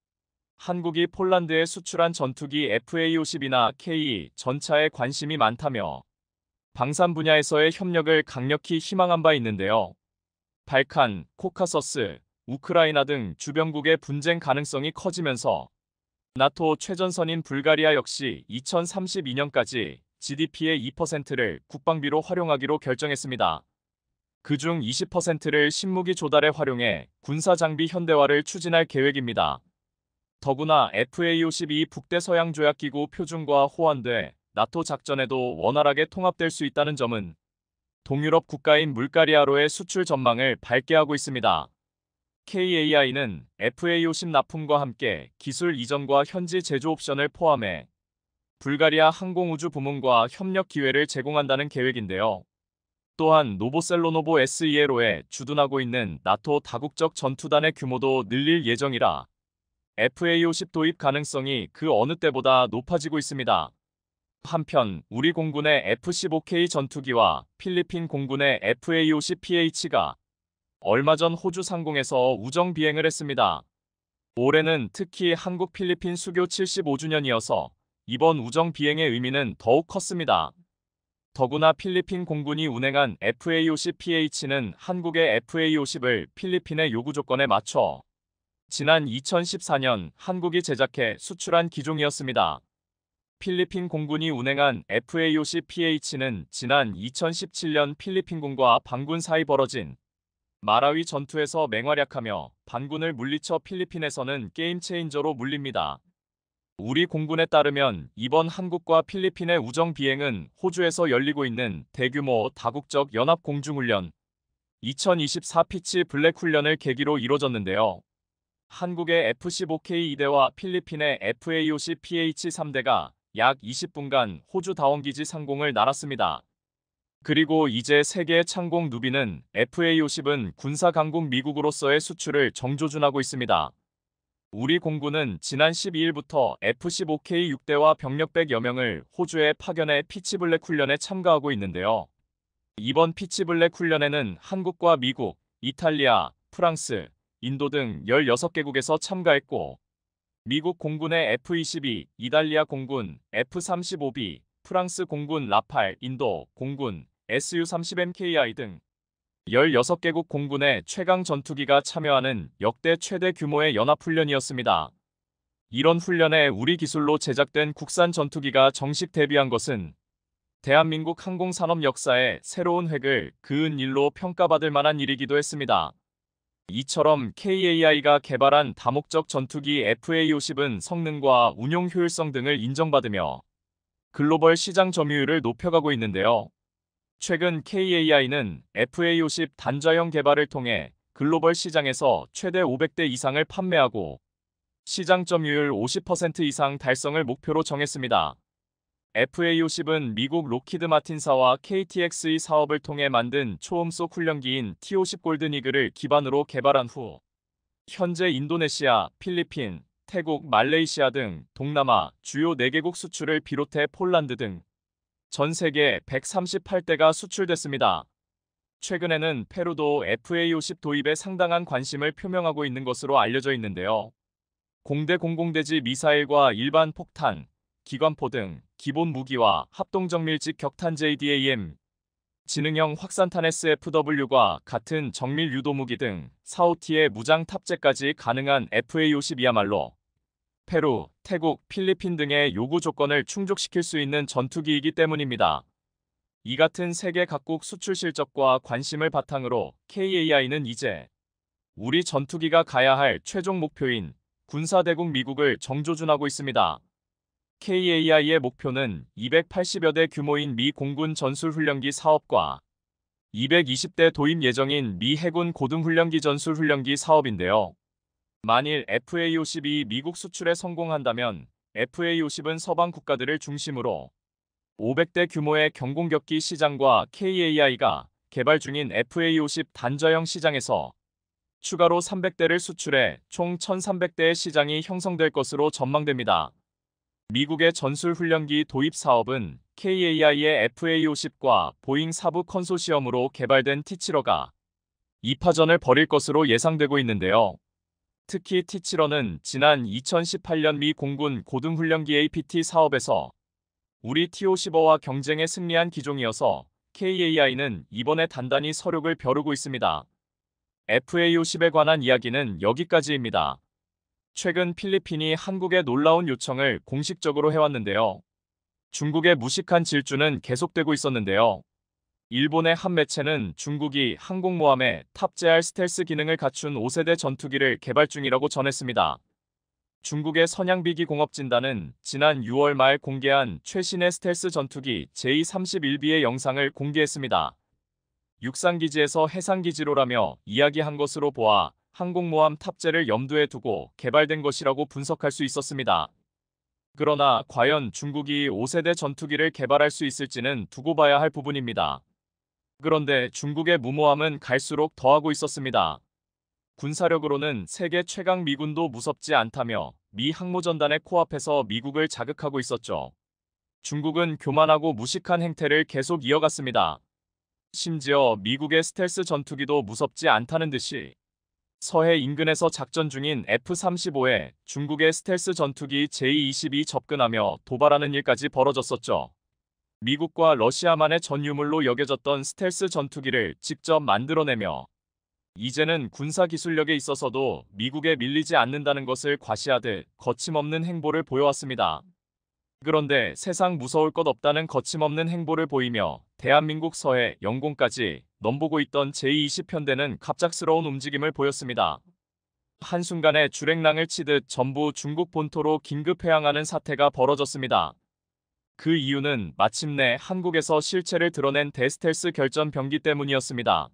한국이 폴란드에 수출한 전투기 FA-50이나 K 전차에 관심이 많다며 방산 분야에서의 협력을 강력히 희망한 바 있는데요. 발칸, 코카서스, 우크라이나 등 주변국의 분쟁 가능성이 커지면서 나토 최전선인 불가리아 역시 2032년까지 GDP의 2%를 국방비로 활용하기로 결정했습니다. 그 중 20%를 신무기 조달에 활용해 군사 장비 현대화를 추진할 계획입니다. 더구나 FA52 o 북대서양조약기구 표준과 호환돼 나토 작전에도 원활하게 통합될 수 있다는 점은 동유럽 국가인 물가리아로의 수출 전망을 밝게 하고 있습니다. KAI는 FA50 o 납품과 함께 기술 이전과 현지 제조 옵션을 포함해 불가리아 항공우주 부문과 협력 기회를 제공한다는 계획인데요. 또한 노보셀로노보 s e a 로에 주둔하고 있는 나토 다국적 전투단의 규모도 늘릴 예정이라 FA-50 도입 가능성이 그 어느 때보다 높아지고 있습니다. 한편 우리 공군의 F-15K 전투기와 필리핀 공군의 FA-50PH가 얼마 전 호주 상공에서 우정 비행을 했습니다. 올해는 특히 한국 필리핀 수교 75주년이어서 이번 우정 비행의 의미는 더욱 컸습니다. 더구나 필리핀 공군이 운행한 FA-50PH는 한국의 FA-50을 필리핀의 요구 조건에 맞춰 지난 2014년 한국이 제작해 수출한 기종이었습니다. 필리핀 공군이 운행한 FAOC-PH는 지난 2017년 필리핀군과 반군 사이 벌어진 마라위 전투에서 맹활약하며 반군을 물리쳐 필리핀에서는 게임 체인저로 물립니다. 우리 공군에 따르면 이번 한국과 필리핀의 우정 비행은 호주에서 열리고 있는 대규모 다국적 연합 공중훈련 2024 피치 블랙 훈련을 계기로 이뤄졌는데요. 한국의 F-15K 2대와 필리핀의 FAOC PH-3대가 약 20분간 호주 다원기지 상공을 날았습니다. 그리고 이제 세계 창공 누비는 FA-50은 군사 강국 미국으로서의 수출을 정조준하고 있습니다. 우리 공군은 지난 12일부터 F-15K 6대와 병력 100여 명을 호주에 파견해 피치블랙 훈련에 참가하고 있는데요. 이번 피치블랙 훈련에는 한국과 미국, 이탈리아, 프랑스, 인도 등 16개국에서 참가했고 미국 공군의 F-22, 이달리아 공군 F-35B, 프랑스 공군 라팔, 인도 공군 SU-30MKI 등 16개국 공군의 최강 전투기가 참여하는 역대 최대 규모의 연합훈련이었습니다. 이런 훈련에 우리 기술로 제작된 국산 전투기가 정식 데뷔한 것은 대한민국 항공산업 역사의 새로운 획을 그은 일로 평가받을 만한 일이기도 했습니다. 이처럼 KAI가 개발한 다목적 전투기 FA50은 성능과 운용 효율성 등을 인정받으며 글로벌 시장 점유율을 높여가고 있는데요. 최근 KAI는 FA50 단자형 개발을 통해 글로벌 시장에서 최대 500대 이상을 판매하고 시장 점유율 50% 이상 달성을 목표로 정했습니다. FA-50은 미국 로키드 마틴사와 KTX의 사업을 통해 만든 초음속 훈련기인 T-50 골든이글을 기반으로 개발한 후 현재 인도네시아, 필리핀, 태국, 말레이시아 등 동남아 주요 4개국 수출을 비롯해 폴란드 등 전 세계 138대가 수출됐습니다. 최근에는 페루도 FA-50 도입에 상당한 관심을 표명하고 있는 것으로 알려져 있는데요. 공대 공공대지 미사일과 일반 폭탄, 기관포 등 기본 무기와 합동정밀직 격탄 JDAM, 지능형 확산탄 SFW과 같은 정밀 유도무기 등4호티의 무장 탑재까지 가능한 FA-50이야말로 페루, 태국, 필리핀 등의 요구 조건을 충족시킬 수 있는 전투기이기 때문입니다. 이 같은 세계 각국 수출 실적과 관심을 바탕으로 KAI는 이제 우리 전투기가 가야 할 최종 목표인 군사대국 미국을 정조준하고 있습니다. KAI의 목표는 280여 대 규모인 미 공군 전술훈련기 사업과 220대 도입 예정인 미 해군 고등훈련기 전술훈련기 사업인데요. 만일 FA-50이 미국 수출에 성공한다면 FA-50은 서방 국가들을 중심으로 500대 규모의 경공격기 시장과 KAI가 개발 중인 FA-50 단자형 시장에서 추가로 300대를 수출해 총 1,300대의 시장이 형성될 것으로 전망됩니다. 미국의 전술훈련기 도입 사업은 KAI의 FA-50과 보잉 사부 컨소시엄으로 개발된 티치러가 2파전을 벌일 것으로 예상되고 있는데요. 특히 티치러는 지난 2018년 미 공군 고등훈련기 APT 사업에서 우리 t 5 5와 경쟁에 승리한 기종이어서 KAI는 이번에 단단히 서륙을 벼르고 있습니다. FA-50에 관한 이야기는 여기까지입니다. 최근 필리핀이 한국에 놀라운 요청을 공식적으로 해왔는데요. 중국의 무식한 질주는 계속되고 있었는데요. 일본의 한 매체는 중국이 항공모함에 탑재할 스텔스 기능을 갖춘 5세대 전투기를 개발 중이라고 전했습니다. 중국의 선양비기 공업진단은 지난 6월 말 공개한 최신의 스텔스 전투기 J-31B의 영상을 공개했습니다. 육상기지에서 해상기지로라며 이야기한 것으로 보아 항공모함 탑재를 염두에 두고 개발된 것이라고 분석할 수 있었습니다. 그러나 과연 중국이 5세대 전투기를 개발할 수 있을지는 두고 봐야 할 부분입니다. 그런데 중국의 무모함은 갈수록 더하고 있었습니다. 군사력으로는 세계 최강 미군도 무섭지 않다며 미 항모전단의 코앞에서 미국을 자극하고 있었죠. 중국은 교만하고 무식한 행태를 계속 이어갔습니다. 심지어 미국의 스텔스 전투기도 무섭지 않다는 듯이 서해 인근에서 작전 중인 F-35에 중국의 스텔스 전투기 J-22 접근하며 도발하는 일까지 벌어졌었죠. 미국과 러시아만의 전유물로 여겨졌던 스텔스 전투기를 직접 만들어내며 이제는 군사 기술력에 있어서도 미국에 밀리지 않는다는 것을 과시하듯 거침없는 행보를 보여왔습니다. 그런데 세상 무서울 것 없다는 거침없는 행보를 보이며 대한민국 서해 영공까지 넘보고 있던 제20편대는 갑작스러운 움직임을 보였습니다. 한순간에 주랭랑을 치듯 전부 중국 본토로 긴급 해항하는 사태가 벌어졌습니다. 그 이유는 마침내 한국에서 실체를 드러낸 데스텔스 결전 병기 때문이었습니다.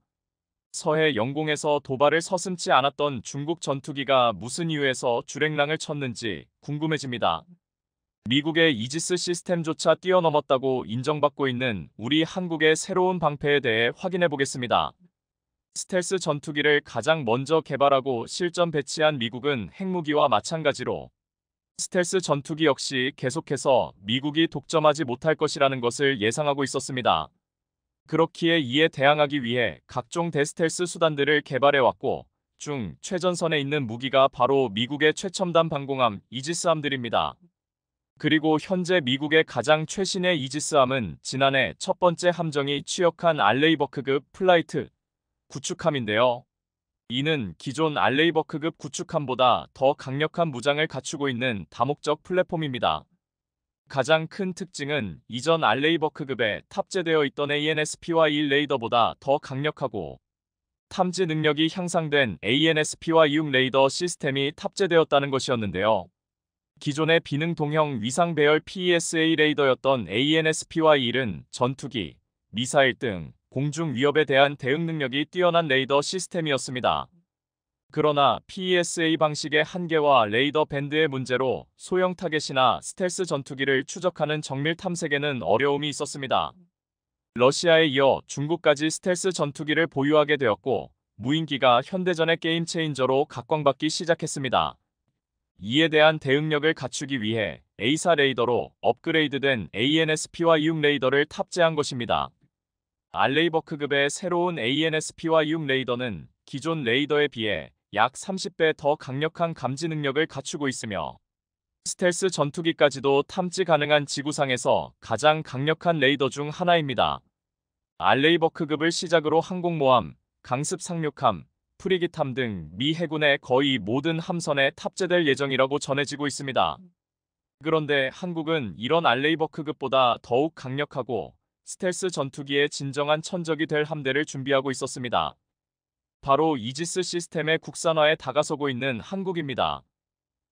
서해 영공에서 도발을 서슴지 않았던 중국 전투기가 무슨 이유에서 주랭랑을 쳤는지 궁금해집니다. 미국의 이지스 시스템조차 뛰어넘었다고 인정받고 있는 우리 한국의 새로운 방패에 대해 확인해 보겠습니다. 스텔스 전투기를 가장 먼저 개발하고 실전 배치한 미국은 핵무기와 마찬가지로 스텔스 전투기 역시 계속해서 미국이 독점하지 못할 것이라는 것을 예상하고 있었습니다. 그렇기에 이에 대항하기 위해 각종 데스텔스 수단들을 개발해왔고 중 최전선에 있는 무기가 바로 미국의 최첨단 방공함 이지스함들입니다. 그리고 현재 미국의 가장 최신의 이지스함은 지난해 첫 번째 함정이 취역한 알레이버크급 플라이트 구축함인데요. 이는 기존 알레이버크급 구축함보다 더 강력한 무장을 갖추고 있는 다목적 플랫폼입니다. 가장 큰 특징은 이전 알레이버크급에 탑재되어 있던 ANSPY1 레이더보다 더 강력하고 탐지 능력이 향상된 ANSPY6 레이더 시스템이 탑재되었다는 것이었는데요. 기존의 비능통형 위상배열 PESA 레이더였던 ANSPY-1은 전투기, 미사일 등 공중 위협에 대한 대응 능력이 뛰어난 레이더 시스템이었습니다. 그러나 PESA 방식의 한계와 레이더 밴드의 문제로 소형 타겟이나 스텔스 전투기를 추적하는 정밀 탐색에는 어려움이 있었습니다. 러시아에 이어 중국까지 스텔스 전투기를 보유하게 되었고 무인기가 현대전의 게임 체인저로 각광받기 시작했습니다. 이에 대한 대응력을 갖추기 위해 A사 레이더로 업그레이드된 ANSP와 이육 레이더를 탑재한 것입니다. 알레이버크급의 새로운 ANSP와 이육 레이더는 기존 레이더에 비해 약 30배 더 강력한 감지 능력을 갖추고 있으며 스텔스 전투기까지도 탐지 가능한 지구상에서 가장 강력한 레이더 중 하나입니다. 알레이버크급을 시작으로 항공모함, 강습 상륙함, 프리기탐 등 미 해군의 거의 모든 함선에 탑재될 예정이라고 전해지고 있습니다. 그런데 한국은 이런 알레이버크급보다 더욱 강력하고 스텔스 전투기의 진정한 천적이 될 함대를 준비하고 있었습니다. 바로 이지스 시스템의 국산화에 다가서고 있는 한국입니다.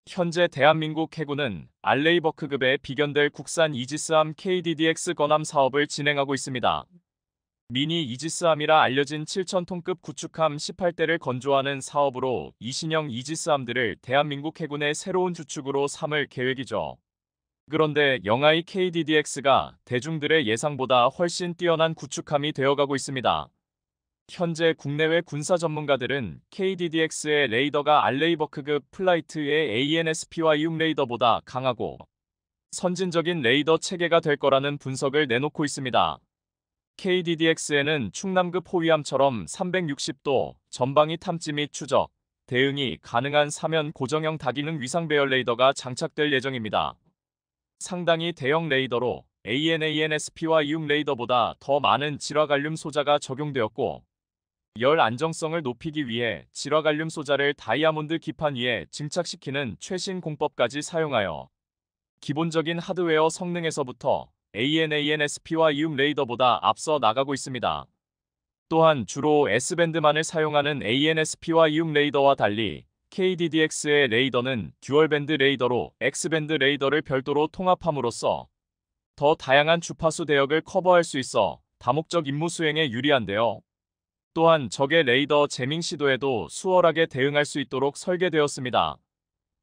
현재 대한민국 해군은 알레이버크급에 비견될 국산 이지스함 KDDX 건함 사업을 진행하고 있습니다. 미니 이지스함이라 알려진 7천톤급 구축함 18대를 건조하는 사업으로 이신형 이지스함들을 대한민국 해군의 새로운 주축으로 삼을 계획이죠. 그런데 영아의 KDDX가 대중들의 예상보다 훨씬 뛰어난 구축함이 되어가고 있습니다. 현재 국내외 군사 전문가들은 KDDX의 레이더가 알레이버크급 플라이트의 a n s p y 이 레이더보다 강하고 선진적인 레이더 체계가 될 거라는 분석을 내놓고 있습니다. KDDX에는 충남급 호위함처럼 360도 전방위 탐지 및 추적, 대응이 가능한 사면 고정형 다기능 위상 배열 레이더가 장착될 예정입니다. 상당히 대형 레이더로 ANANSP와 이용 레이더보다 더 많은 질화갈륨 소자가 적용되었고 열 안정성을 높이기 위해 질화갈륨 소자를 다이아몬드 기판 위에 증착시키는 최신 공법까지 사용하여 기본적인 하드웨어 성능에서부터 ANANSP와 UM 레이더보다 앞서 나가고 있습니다. 또한 주로 S밴드만을 사용하는 ANSP와 UM 레이더와 달리 KDDX의 레이더는 듀얼밴드 레이더로 X밴드 레이더를 별도로 통합함으로써 더 다양한 주파수 대역을 커버할 수 있어 다목적 임무 수행에 유리한데요. 또한 적의 레이더 재밍 시도에도 수월하게 대응할 수 있도록 설계되었습니다.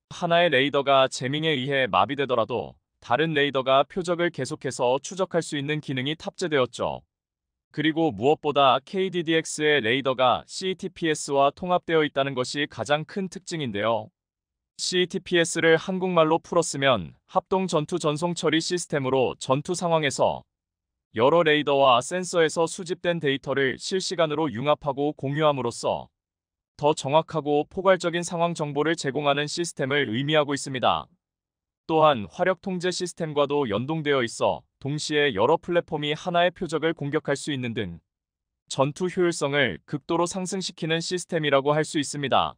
하나의 레이더가 재밍에 의해 마비되더라도 다른 레이더가 표적을 계속해서 추적할 수 있는 기능이 탑재되었죠. 그리고 무엇보다 KDDX의 레이더가 CTPS와 통합되어 있다는 것이 가장 큰 특징인데요. CTPS를 한국말로 풀었으면 합동 전투 전송 처리 시스템으로 전투 상황에서 여러 레이더와 센서에서 수집된 데이터를 실시간으로 융합하고 공유함으로써 더 정확하고 포괄적인 상황 정보를 제공하는 시스템을 의미하고 있습니다. 또한 화력 통제 시스템과도 연동되어 있어 동시에 여러 플랫폼이 하나의 표적을 공격할 수 있는 등 전투 효율성을 극도로 상승시키는 시스템이라고 할 수 있습니다.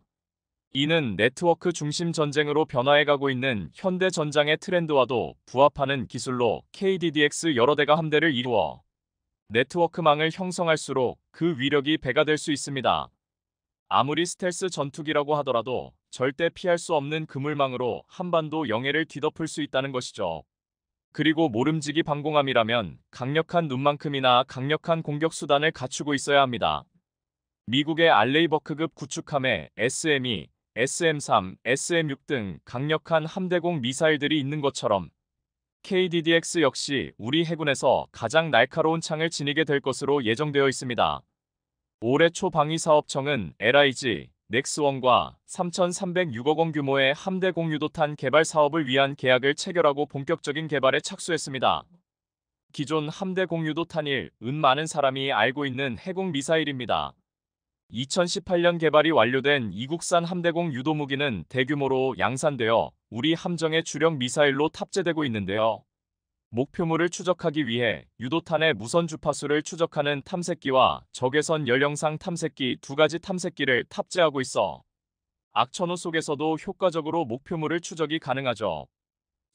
이는 네트워크 중심 전쟁으로 변화해가고 있는 현대 전장의 트렌드와도 부합하는 기술로 KDDX 여러 대가 함대를 이루어 네트워크망을 형성할수록 그 위력이 배가 될 수 있습니다. 아무리 스텔스 전투기라고 하더라도 절대 피할 수 없는 그물망으로 한반도 영해를 뒤덮을 수 있다는 것이죠. 그리고 모름지기 방공함이라면 강력한 눈만큼이나 강력한 공격 수단을 갖추고 있어야 합니다. 미국의 알레이버크급 구축함에 SME, SM3, SM6 등 강력한 함대공 미사일들이 있는 것처럼 KDDX 역시 우리 해군에서 가장 날카로운 창을 지니게 될 것으로 예정되어 있습니다. 올해 초 방위사업청은 LIG, 넥스원과 3,306억 원 규모의 함대 공유도탄 개발 사업을 위한 계약을 체결하고 본격적인 개발에 착수했습니다. 기존 함대 공유도탄 1은 많은 사람이 알고 있는 해공 미사일입니다. 2018년 개발이 완료된 이국산 함대공 유도무기는 대규모로 양산되어 우리 함정의 주력 미사일로 탑재되고 있는데요. 목표물을 추적하기 위해 유도탄의 무선 주파수를 추적하는 탐색기와 적외선 연령상 탐색기 두 가지 탐색기를 탑재하고 있어 악천후 속에서도 효과적으로 목표물을 추적이 가능하죠.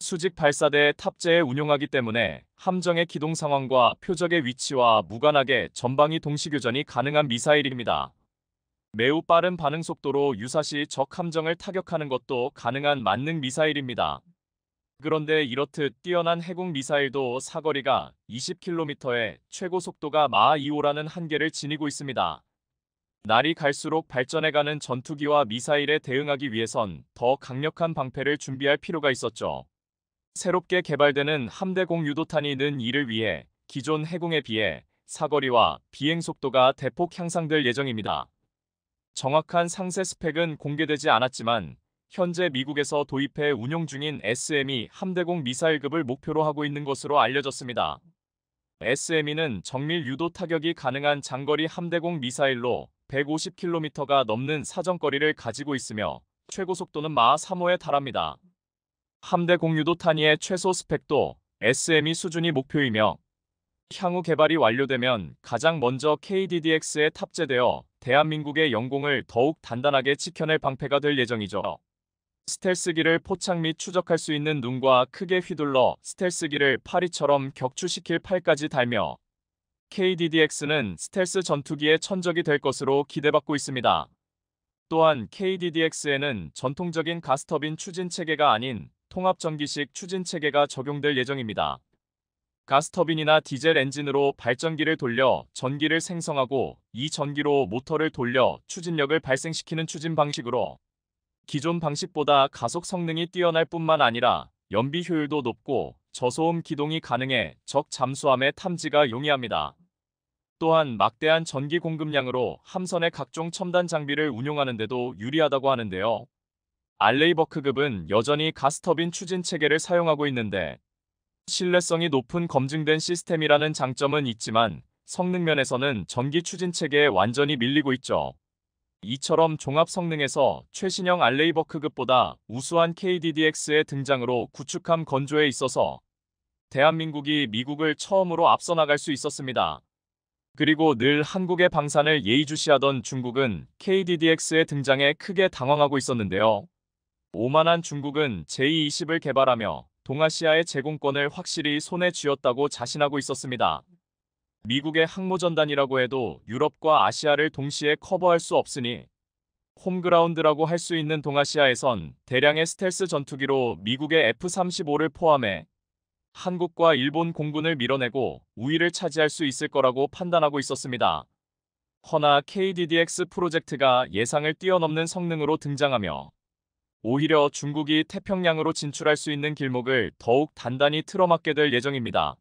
수직 발사대의 탑재에 운용하기 때문에 함정의 기동 상황과 표적의 위치와 무관하게 전방위 동시교전이 가능한 미사일입니다. 매우 빠른 반응 속도로 유사시 적 함정을 타격하는 것도 가능한 만능 미사일입니다. 그런데 이렇듯 뛰어난 해군 미사일도 사거리가 20km의 최고 속도가 마 2호라는 한계를 지니고 있습니다. 날이 갈수록 발전해가는 전투기와 미사일에 대응하기 위해선 더 강력한 방패를 준비할 필요가 있었죠. 새롭게 개발되는 함대공 유도탄이 는 이를 위해 기존 해공에 비해 사거리와 비행 속도가 대폭 향상될 예정입니다. 정확한 상세 스펙은 공개되지 않았지만 현재 미국에서 도입해 운영 중인 SM이 e 함대공 미사일급을 목표로 하고 있는 것으로 알려졌습니다. SME는 정밀 유도 타격이 가능한 장거리 함대공 미사일로 150km가 넘는 사정거리를 가지고 있으며 최고 속도는 마하 3호에 달합니다. 함대공 유도탄의 이 최소 스펙도 SME 수준이 목표이며 향후 개발이 완료되면 가장 먼저 KDDX에 탑재되어 대한민국의 영공을 더욱 단단하게 지켜낼 방패가 될 예정이죠. 스텔스기를 포착 및 추적할 수 있는 눈과 크게 휘둘러 스텔스기를 파리처럼 격추시킬 팔까지 달며 KDDX는 스텔스 전투기의 천적이 될 것으로 기대받고 있습니다. 또한 KDDX에는 전통적인 가스터빈 추진 체계가 아닌 통합전기식 추진 체계가 적용될 예정입니다. 가스터빈이나 디젤 엔진으로 발전기를 돌려 전기를 생성하고 이 전기로 모터를 돌려 추진력을 발생시키는 추진 방식으로 기존 방식보다 가속 성능이 뛰어날 뿐만 아니라 연비 효율도 높고 저소음 기동이 가능해 적 잠수함의 탐지가 용이합니다. 또한 막대한 전기 공급량으로 함선의 각종 첨단 장비를 운용하는 데도 유리하다고 하는데요. 알레이버크급은 여전히 가스터빈 추진 체계를 사용하고 있는데 신뢰성이 높은 검증된 시스템이라는 장점은 있지만 성능면에서는 전기 추진 체계에 완전히 밀리고 있죠. 이처럼 종합 성능에서 최신형 알레이버크급보다 우수한 KDDX의 등장으로 구축함 건조에 있어서 대한민국이 미국을 처음으로 앞서 나갈 수 있었습니다. 그리고 늘 한국의 방산을 예의주시하던 중국은 KDDX의 등장에 크게 당황하고 있었는데요. 오만한 중국은 j 2 0을 개발하며 동아시아의 제공권을 확실히 손에 쥐었다고 자신하고 있었습니다. 미국의 항모전단이라고 해도 유럽과 아시아를 동시에 커버할 수 없으니 홈그라운드라고 할 수 있는 동아시아에선 대량의 스텔스 전투기로 미국의 F-35를 포함해 한국과 일본 공군을 밀어내고 우위를 차지할 수 있을 거라고 판단하고 있었습니다. 허나 KDDX 프로젝트가 예상을 뛰어넘는 성능으로 등장하며 오히려 중국이 태평양으로 진출할 수 있는 길목을 더욱 단단히 틀어막게 될 예정입니다.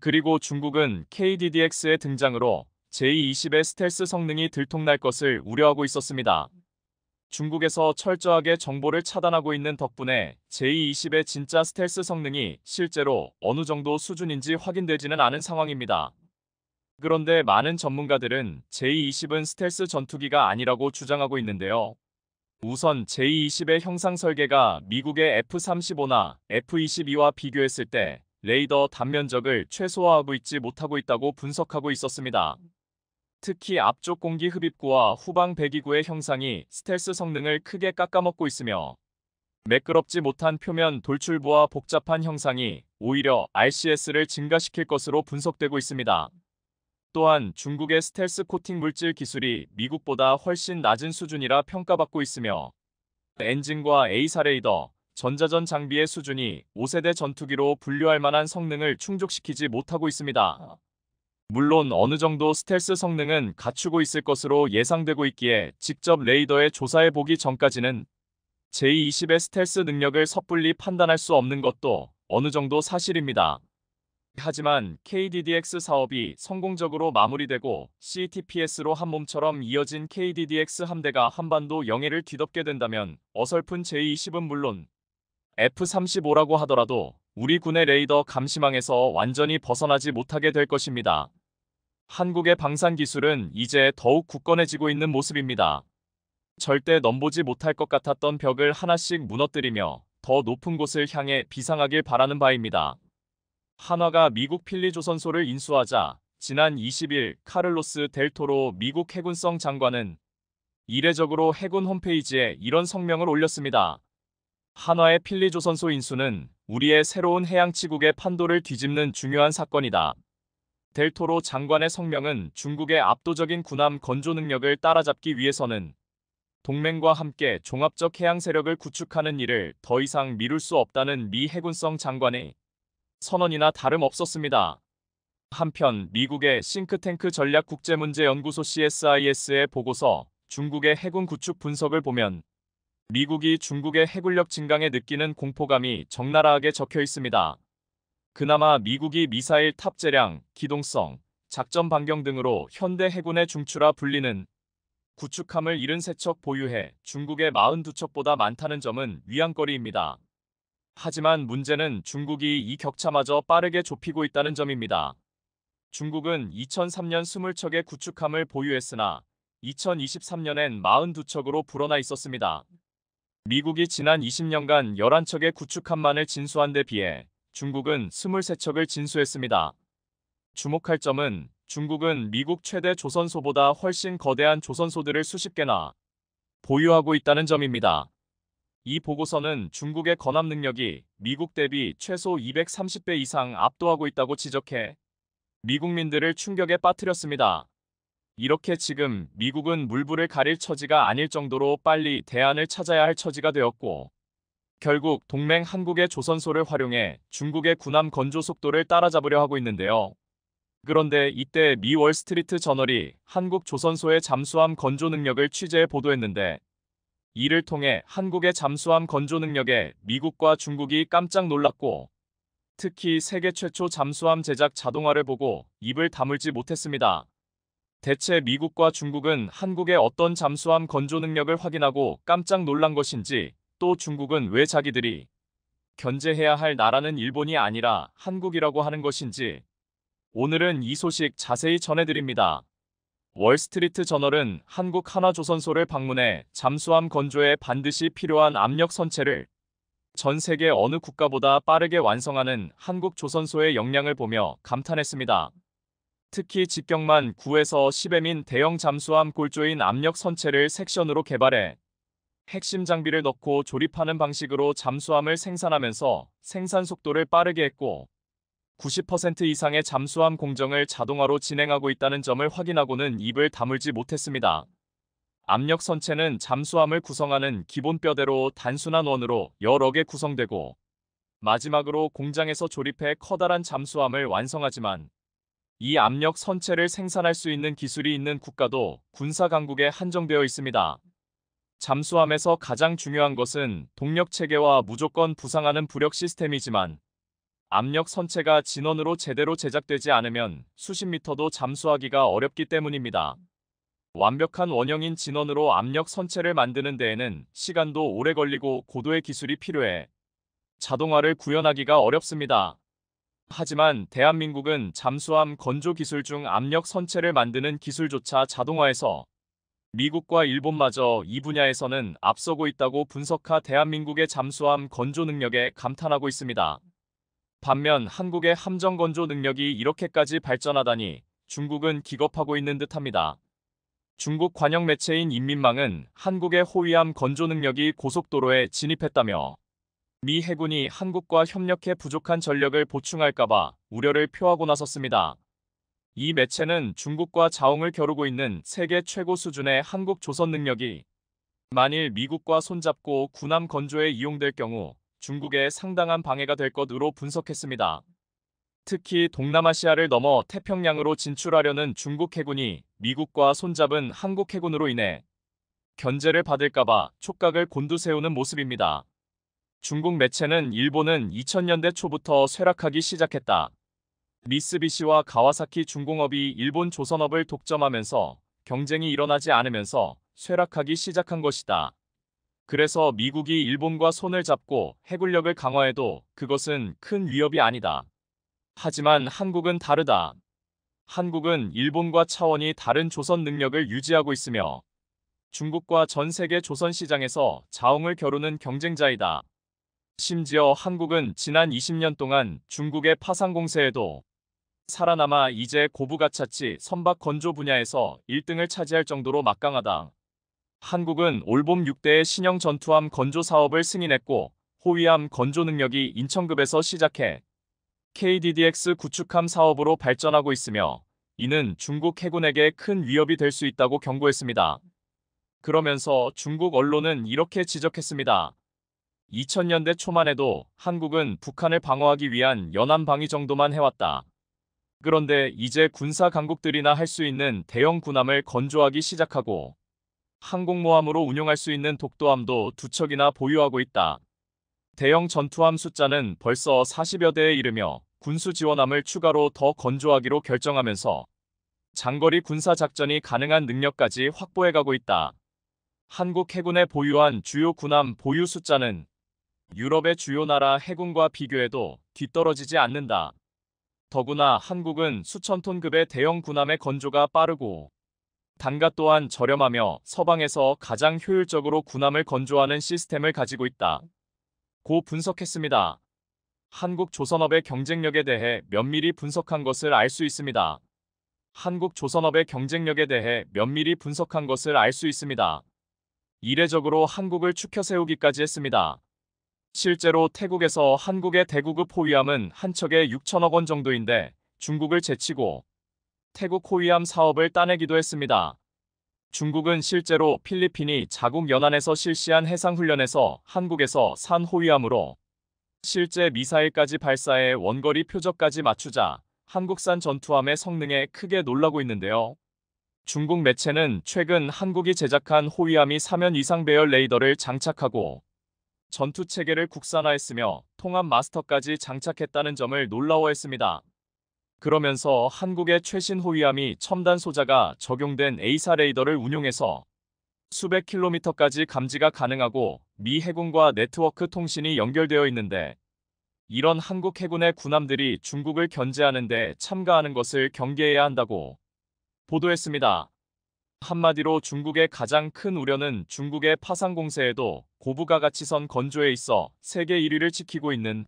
그리고 중국은 KDDX의 등장으로 제20의 스텔스 성능이 들통날 것을 우려하고 있었습니다. 중국에서 철저하게 정보를 차단하고 있는 덕분에 제20의 진짜 스텔스 성능이 실제로 어느 정도 수준인지 확인되지는 않은 상황입니다. 그런데 많은 전문가들은 제20은 스텔스 전투기가 아니라고 주장하고 있는데요. 우선 제20의 형상 설계가 미국의 F-35나 F-22와 비교했을 때 레이더 단면적을 최소화하고 있지 못하고 있다고 분석하고 있었습니다. 특히 앞쪽 공기 흡입구와 후방 배기구의 형상이 스텔스 성능을 크게 깎아먹고 있으며 매끄럽지 못한 표면 돌출부와 복잡한 형상이 오히려 RCS를 증가시킬 것으로 분석되고 있습니다. 또한 중국의 스텔스 코팅 물질 기술이 미국보다 훨씬 낮은 수준이라 평가받고 있으며 엔진과 A사 레이더, 전자전 장비의 수준이 5세대 전투기로 분류할 만한 성능을 충족시키지 못하고 있습니다. 물론 어느 정도 스텔스 성능은 갖추고 있을 것으로 예상되고 있기에 직접 레이더에 조사해보기 전까지는 제20의 스텔스 능력을 섣불리 판단할 수 없는 것도 어느 정도 사실입니다. 하지만 KDDX 사업이 성공적으로 마무리되고 CTPS로 한 몸처럼 이어진 KDDX 함대가 한반도 영해를 뒤덮게 된다면 어설픈 제20은 물론 F-35라고 하더라도 우리 군의 레이더 감시망에서 완전히 벗어나지 못하게 될 것입니다. 한국의 방산 기술은 이제 더욱 굳건해지고 있는 모습입니다. 절대 넘보지 못할 것 같았던 벽을 하나씩 무너뜨리며 더 높은 곳을 향해 비상하길 바라는 바입니다. 한화가 미국 필리조선소를 인수하자 지난 20일 카를로스 델토로 미국 해군성 장관은 이례적으로 해군 홈페이지에 이런 성명을 올렸습니다. 한화의 필리조 선소 인수는 우리의 새로운 해양치국의 판도를 뒤집는 중요한 사건이다. 델토로 장관의 성명은 중국의 압도적인 군함 건조 능력을 따라잡기 위해서는 동맹과 함께 종합적 해양 세력을 구축하는 일을 더 이상 미룰 수 없다는 미 해군성 장관의 선언이나 다름없었습니다. 한편 미국의 싱크탱크 전략국제문제연구소 CSIS의 보고서 중국의 해군 구축 분석을 보면 미국이 중국의 핵군력 증강에 느끼는 공포감이 적나라하게 적혀 있습니다. 그나마 미국이 미사일 탑재량, 기동성, 작전 반경 등으로 현대 해군의 중추라 불리는 구축함을 73척 보유해 중국의 42척보다 많다는 점은 위안거리입니다. 하지만 문제는 중국이 이 격차마저 빠르게 좁히고 있다는 점입니다. 중국은 2003년 20척의 구축함을 보유했으나 2023년엔 42척으로 불어나 있었습니다. 미국이 지난 20년간 11척의 구축함만을 진수한 데 비해 중국은 23척을 진수했습니다. 주목할 점은 중국은 미국 최대 조선소보다 훨씬 거대한 조선소들을 수십 개나 보유하고 있다는 점입니다. 이 보고서는 중국의 건합 능력이 미국 대비 최소 230배 이상 압도하고 있다고 지적해 미국민들을 충격에 빠뜨렸습니다. 이렇게 지금 미국은 물불을 가릴 처지가 아닐 정도로 빨리 대안을 찾아야 할 처지가 되었고 결국 동맹 한국의 조선소를 활용해 중국의 군함 건조 속도를 따라잡으려 하고 있는데요. 그런데 이때 미 월스트리트 저널이 한국 조선소의 잠수함 건조 능력을 취재해 보도했는데 이를 통해 한국의 잠수함 건조 능력에 미국과 중국이 깜짝 놀랐고 특히 세계 최초 잠수함 제작 자동화를 보고 입을 다물지 못했습니다. 대체 미국과 중국은 한국의 어떤 잠수함 건조 능력을 확인하고 깜짝 놀란 것인지 또 중국은 왜 자기들이 견제해야 할 나라는 일본이 아니라 한국이라고 하는 것인지 오늘은 이 소식 자세히 전해드립니다. 월스트리트 저널은 한국 하나조선소를 방문해 잠수함 건조에 반드시 필요한 압력 선체를 전 세계 어느 국가보다 빠르게 완성하는 한국 조선소의 역량을 보며 감탄했습니다. 특히 직경만 9에서 10m인 대형 잠수함 골조인 압력 선체를 섹션으로 개발해 핵심 장비를 넣고 조립하는 방식으로 잠수함을 생산하면서 생산 속도를 빠르게 했고 90% 이상의 잠수함 공정을 자동화로 진행하고 있다는 점을 확인하고는 입을 다물지 못했습니다. 압력 선체는 잠수함을 구성하는 기본 뼈대로 단순한 원으로 여러 개 구성되고 마지막으로 공장에서 조립해 커다란 잠수함을 완성하지만 이 압력 선체를 생산할 수 있는 기술이 있는 국가도 군사 강국에 한정되어 있습니다. 잠수함에서 가장 중요한 것은 동력 체계와 무조건 부상하는 부력 시스템이지만 압력 선체가 진원으로 제대로 제작되지 않으면 수십 미터도 잠수하기가 어렵기 때문입니다. 완벽한 원형인 진원으로 압력 선체를 만드는 데에는 시간도 오래 걸리고 고도의 기술이 필요해 자동화를 구현하기가 어렵습니다. 하지만 대한민국은 잠수함 건조 기술 중 압력 선체를 만드는 기술조차 자동화해서 미국과 일본마저 이 분야에서는 앞서고 있다고 분석하 대한민국의 잠수함 건조 능력에 감탄하고 있습니다. 반면 한국의 함정 건조 능력이 이렇게까지 발전하다니 중국은 기겁하고 있는 듯합니다. 중국 관영 매체인 인민망은 한국의 호위함 건조 능력이 고속도로에 진입했다며 미 해군이 한국과 협력해 부족한 전력을 보충할까봐 우려를 표하고 나섰습니다. 이 매체는 중국과 자웅을 겨루고 있는 세계 최고 수준의 한국 조선 능력이 만일 미국과 손잡고 군함 건조에 이용될 경우 중국에 상당한 방해가 될 것으로 분석했습니다. 특히 동남아시아를 넘어 태평양으로 진출하려는 중국 해군이 미국과 손잡은 한국 해군으로 인해 견제를 받을까봐 촉각을 곤두세우는 모습입니다. 중국 매체는 일본은 2000년대 초부터 쇠락하기 시작했다. 미쓰비시와 가와사키 중공업이 일본 조선업을 독점하면서 경쟁이 일어나지 않으면서 쇠락하기 시작한 것이다. 그래서 미국이 일본과 손을 잡고 해군력을 강화해도 그것은 큰 위협이 아니다. 하지만 한국은 다르다. 한국은 일본과 차원이 다른 조선 능력을 유지하고 있으며 중국과 전 세계 조선 시장에서 자웅을 겨루는 경쟁자이다. 심지어 한국은 지난 20년 동안 중국의 파상 공세에도 살아남아 이제 고부가차치 선박 건조 분야에서 1등을 차지할 정도로 막강하다. 한국은 올봄 6대의 신형 전투함 건조 사업을 승인했고 호위함 건조 능력이 인천급에서 시작해 KDDX 구축함 사업으로 발전하고 있으며 이는 중국 해군에게 큰 위협이 될 수 있다고 경고했습니다. 그러면서 중국 언론은 이렇게 지적했습니다. 2000년대 초만 해도 한국은 북한을 방어하기 위한 연안 방위 정도만 해왔다. 그런데 이제 군사 강국들이나 할 수 있는 대형 군함을 건조하기 시작하고 항공모함으로 운용할 수 있는 독도함도 두 척이나 보유하고 있다. 대형 전투함 숫자는 벌써 40여 대에 이르며 군수 지원함을 추가로 더 건조하기로 결정하면서 장거리 군사작전이 가능한 능력까지 확보해가고 있다. 한국 해군에 보유한 주요 군함 보유 숫자는 유럽의 주요 나라 해군과 비교해도 뒤떨어지지 않는다. 더구나 한국은 수천 톤급의 대형 군함의 건조가 빠르고 단가 또한 저렴하며 서방에서 가장 효율적으로 군함을 건조하는 시스템을 가지고 있다. 고 분석했습니다. 한국 조선업의 경쟁력에 대해 면밀히 분석한 것을 알 수 있습니다. 한국 조선업의 경쟁력에 대해 면밀히 분석한 것을 알 수 있습니다. 이례적으로 한국을 축켜 세우기까지 했습니다. 실제로 태국에서 한국의 대구급 호위함은 한 척에 6천억 원 정도인데 중국을 제치고 태국 호위함 사업을 따내기도 했습니다. 중국은 실제로 필리핀이 자국 연안에서 실시한 해상훈련에서 한국에서 산 호위함으로 실제 미사일까지 발사해 원거리 표적까지 맞추자 한국산 전투함의 성능에 크게 놀라고 있는데요. 중국 매체는 최근 한국이 제작한 호위함이 3면 이상 배열 레이더를 장착하고 전투 체계를 국산화했으며 통합 마스터까지 장착했다는 점을 놀라워했습니다. 그러면서 한국의 최신 호위함이 첨단 소자가 적용된 에이사 레이더를 운용해서 수백 킬로미터까지 감지가 가능하고 미 해군과 네트워크 통신이 연결되어 있는데 이런 한국 해군의 군함들이 중국을 견제하는데 참가하는 것을 경계해야 한다고 보도했습니다. 한마디로 중국의 가장 큰 우려는 중국의 파상 공세에도 고부가 가치선 건조에 있어 세계 1위를 지키고 있는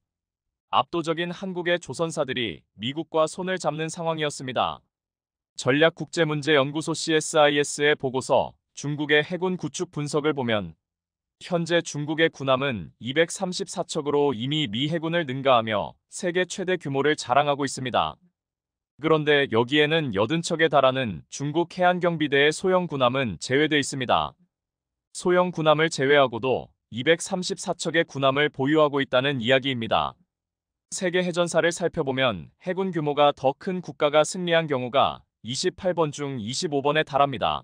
압도적인 한국의 조선사들이 미국과 손을 잡는 상황이었습니다. 전략국제문제연구소 CSIS의 보고서 중국의 해군 구축 분석을 보면 현재 중국의 군함은 234척으로 이미 미 해군을 능가하며 세계 최대 규모를 자랑하고 있습니다. 그런데 여기에는 8 0 척에 달하는 중국 해안경비대의 소형 군함은 제외돼 있습니다. 소형 군함을 제외하고도 234척의 군함을 보유하고 있다는 이야기입니다. 세계 해전사를 살펴보면 해군 규모가 더 큰 국가가 승리한 경우가 28번 중 25번에 달합니다.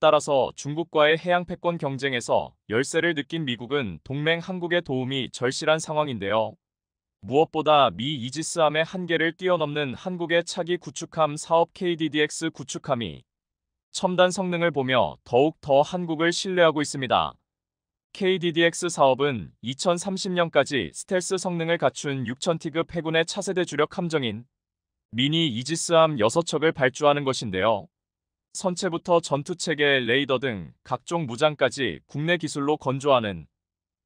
따라서 중국과의 해양 패권 경쟁에서 열세를 느낀 미국은 동맹 한국의 도움이 절실한 상황인데요. 무엇보다 미 이지스함의 한계를 뛰어넘는 한국의 차기 구축함 사업 KDDX 구축함이 첨단 성능을 보며 더욱 더 한국을 신뢰하고 있습니다. KDDX 사업은 2030년까지 스텔스 성능을 갖춘 6000T급 해군의 차세대 주력 함정인 미니 이지스함 6척을 발주하는 것인데요. 선체부터 전투체계, 레이더 등 각종 무장까지 국내 기술로 건조하는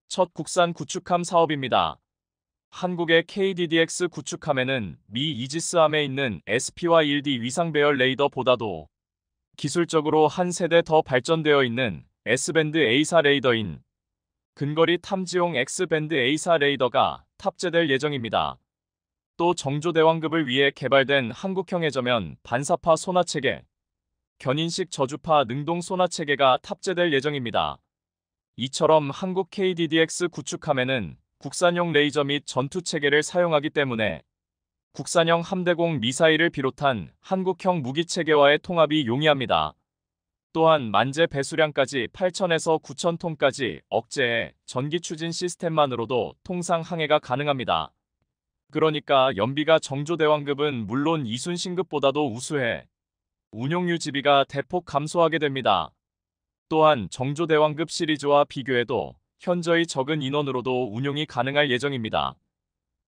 첫 국산 구축함 사업입니다. 한국의 KDDX 구축함에는 미 이지스함에 있는 SPY-1D 위상 배열 레이더보다도 기술적으로 한 세대 더 발전되어 있는 S밴드 A사 레이더인 근거리 탐지용 X밴드 A사 레이더가 탑재될 예정입니다. 또 정조대왕급을 위해 개발된 한국형 해저면 반사파 소나체계, 견인식 저주파 능동 소나체계가 탑재될 예정입니다. 이처럼 한국 KDDX 구축함에는 국산형 레이저 및 전투 체계를 사용하기 때문에 국산형 함대공 미사일을 비롯한 한국형 무기 체계와의 통합이 용이합니다. 또한 만재 배수량까지 8천에서9천톤까지 억제해 전기 추진 시스템만으로도 통상 항해가 가능합니다. 그러니까 연비가 정조대왕급은 물론 이순신급보다도 우수해 운용유 지비가 대폭 감소하게 됩니다. 또한 정조대왕급 시리즈와 비교해도 현저히 적은 인원으로도 운용이 가능할 예정입니다.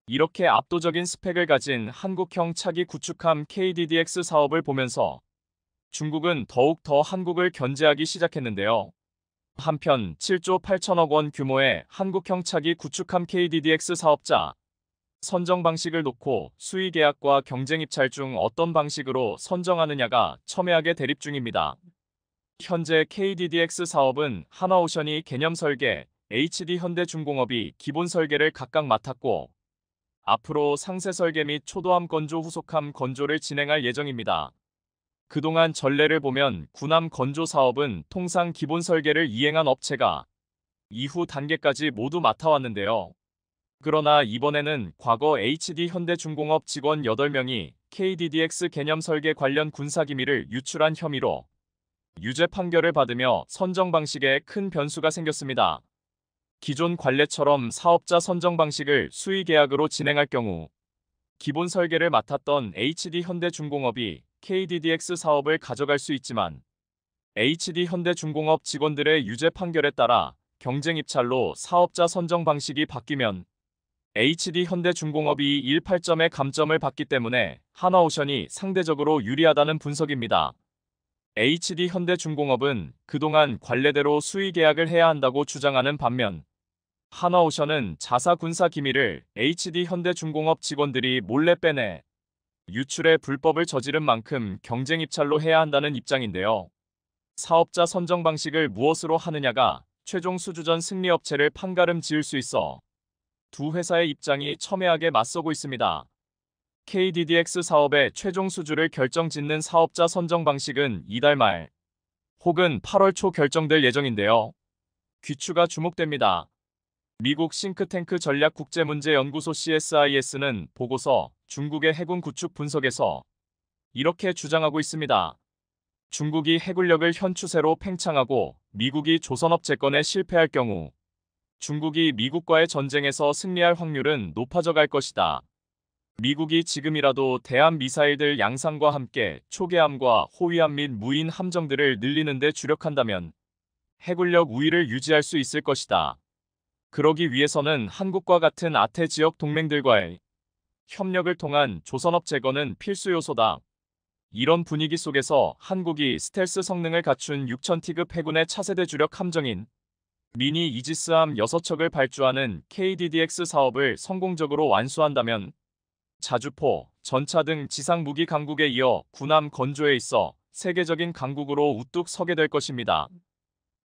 이렇게 압도적인 스펙을 가진 한국형 차기 구축함 KDDX 사업을 보면서 중국은 더욱 더 한국을 견제하기 시작했는데요. 한편 7조 8천억 원 규모의 한국형 차기 구축함 KDDX 사업자 선정 방식을 놓고 수의 계약과 경쟁 입찰 중 어떤 방식으로 선정하느냐가 첨예하게 대립 중입니다. 현재 KDDX 사업은 하나오션이 개념 설계, HD 현대중공업이 기본 설계를 각각 맡았고 앞으로 상세 설계 및 초도함 건조 후속함 건조를 진행할 예정입니다. 그동안 전례를 보면 군함 건조 사업은 통상 기본 설계를 이행한 업체가 이후 단계까지 모두 맡아왔는데요. 그러나 이번에는 과거 HD 현대중공업 직원 8명이 KDDX 개념 설계 관련 군사기밀을 유출한 혐의로 유죄 판결을 받으며 선정 방식에 큰 변수가 생겼습니다. 기존 관례처럼 사업자 선정 방식을 수의 계약으로 진행할 경우 기본 설계를 맡았던 HD 현대중공업이 KDDX 사업을 가져갈 수 있지만 HD 현대중공업 직원들의 유죄 판결에 따라 경쟁 입찰로 사업자 선정 방식이 바뀌면 HD 현대중공업이 18점의 감점을 받기 때문에 하나오션이 상대적으로 유리하다는 분석입니다. HD 현대중공업은 그동안 관례대로 수의 계약을 해야 한다고 주장하는 반면 하나오션은 자사 군사 기밀을 HD 현대중공업 직원들이 몰래 빼내 유출의 불법을 저지른 만큼 경쟁 입찰로 해야 한다는 입장인데요. 사업자 선정 방식을 무엇으로 하느냐가 최종 수주전 승리 업체를 판가름 지을 수 있어 두 회사의 입장이 첨예하게 맞서고 있습니다. KDDX 사업의 최종 수주를 결정짓는 사업자 선정 방식은 이달 말 혹은 8월 초 결정될 예정인데요. 귀추가 주목됩니다. 미국 싱크탱크 전략국제문제연구소 CSIS는 보고서 중국의 해군 구축 분석에서 이렇게 주장하고 있습니다. 중국이 해군력을 현 추세로 팽창하고 미국이 조선업 재건에 실패할 경우 중국이 미국과의 전쟁에서 승리할 확률은 높아져갈 것이다. 미국이 지금이라도 대한 미사일들 양산과 함께 초계함과 호위함 및 무인 함정들을 늘리는 데 주력한다면 해군력 우위를 유지할 수 있을 것이다. 그러기 위해서는 한국과 같은 아태 지역 동맹들과의 협력을 통한 조선업 제거는 필수 요소다. 이런 분위기 속에서 한국이 스텔스 성능을 갖춘 6000T급 해군의 차세대 주력 함정인 미니 이지스함 6척을 발주하는 KDDX 사업을 성공적으로 완수한다면 자주포, 전차 등 지상 무기 강국에 이어 군함 건조에 있어 세계적인 강국으로 우뚝 서게 될 것입니다.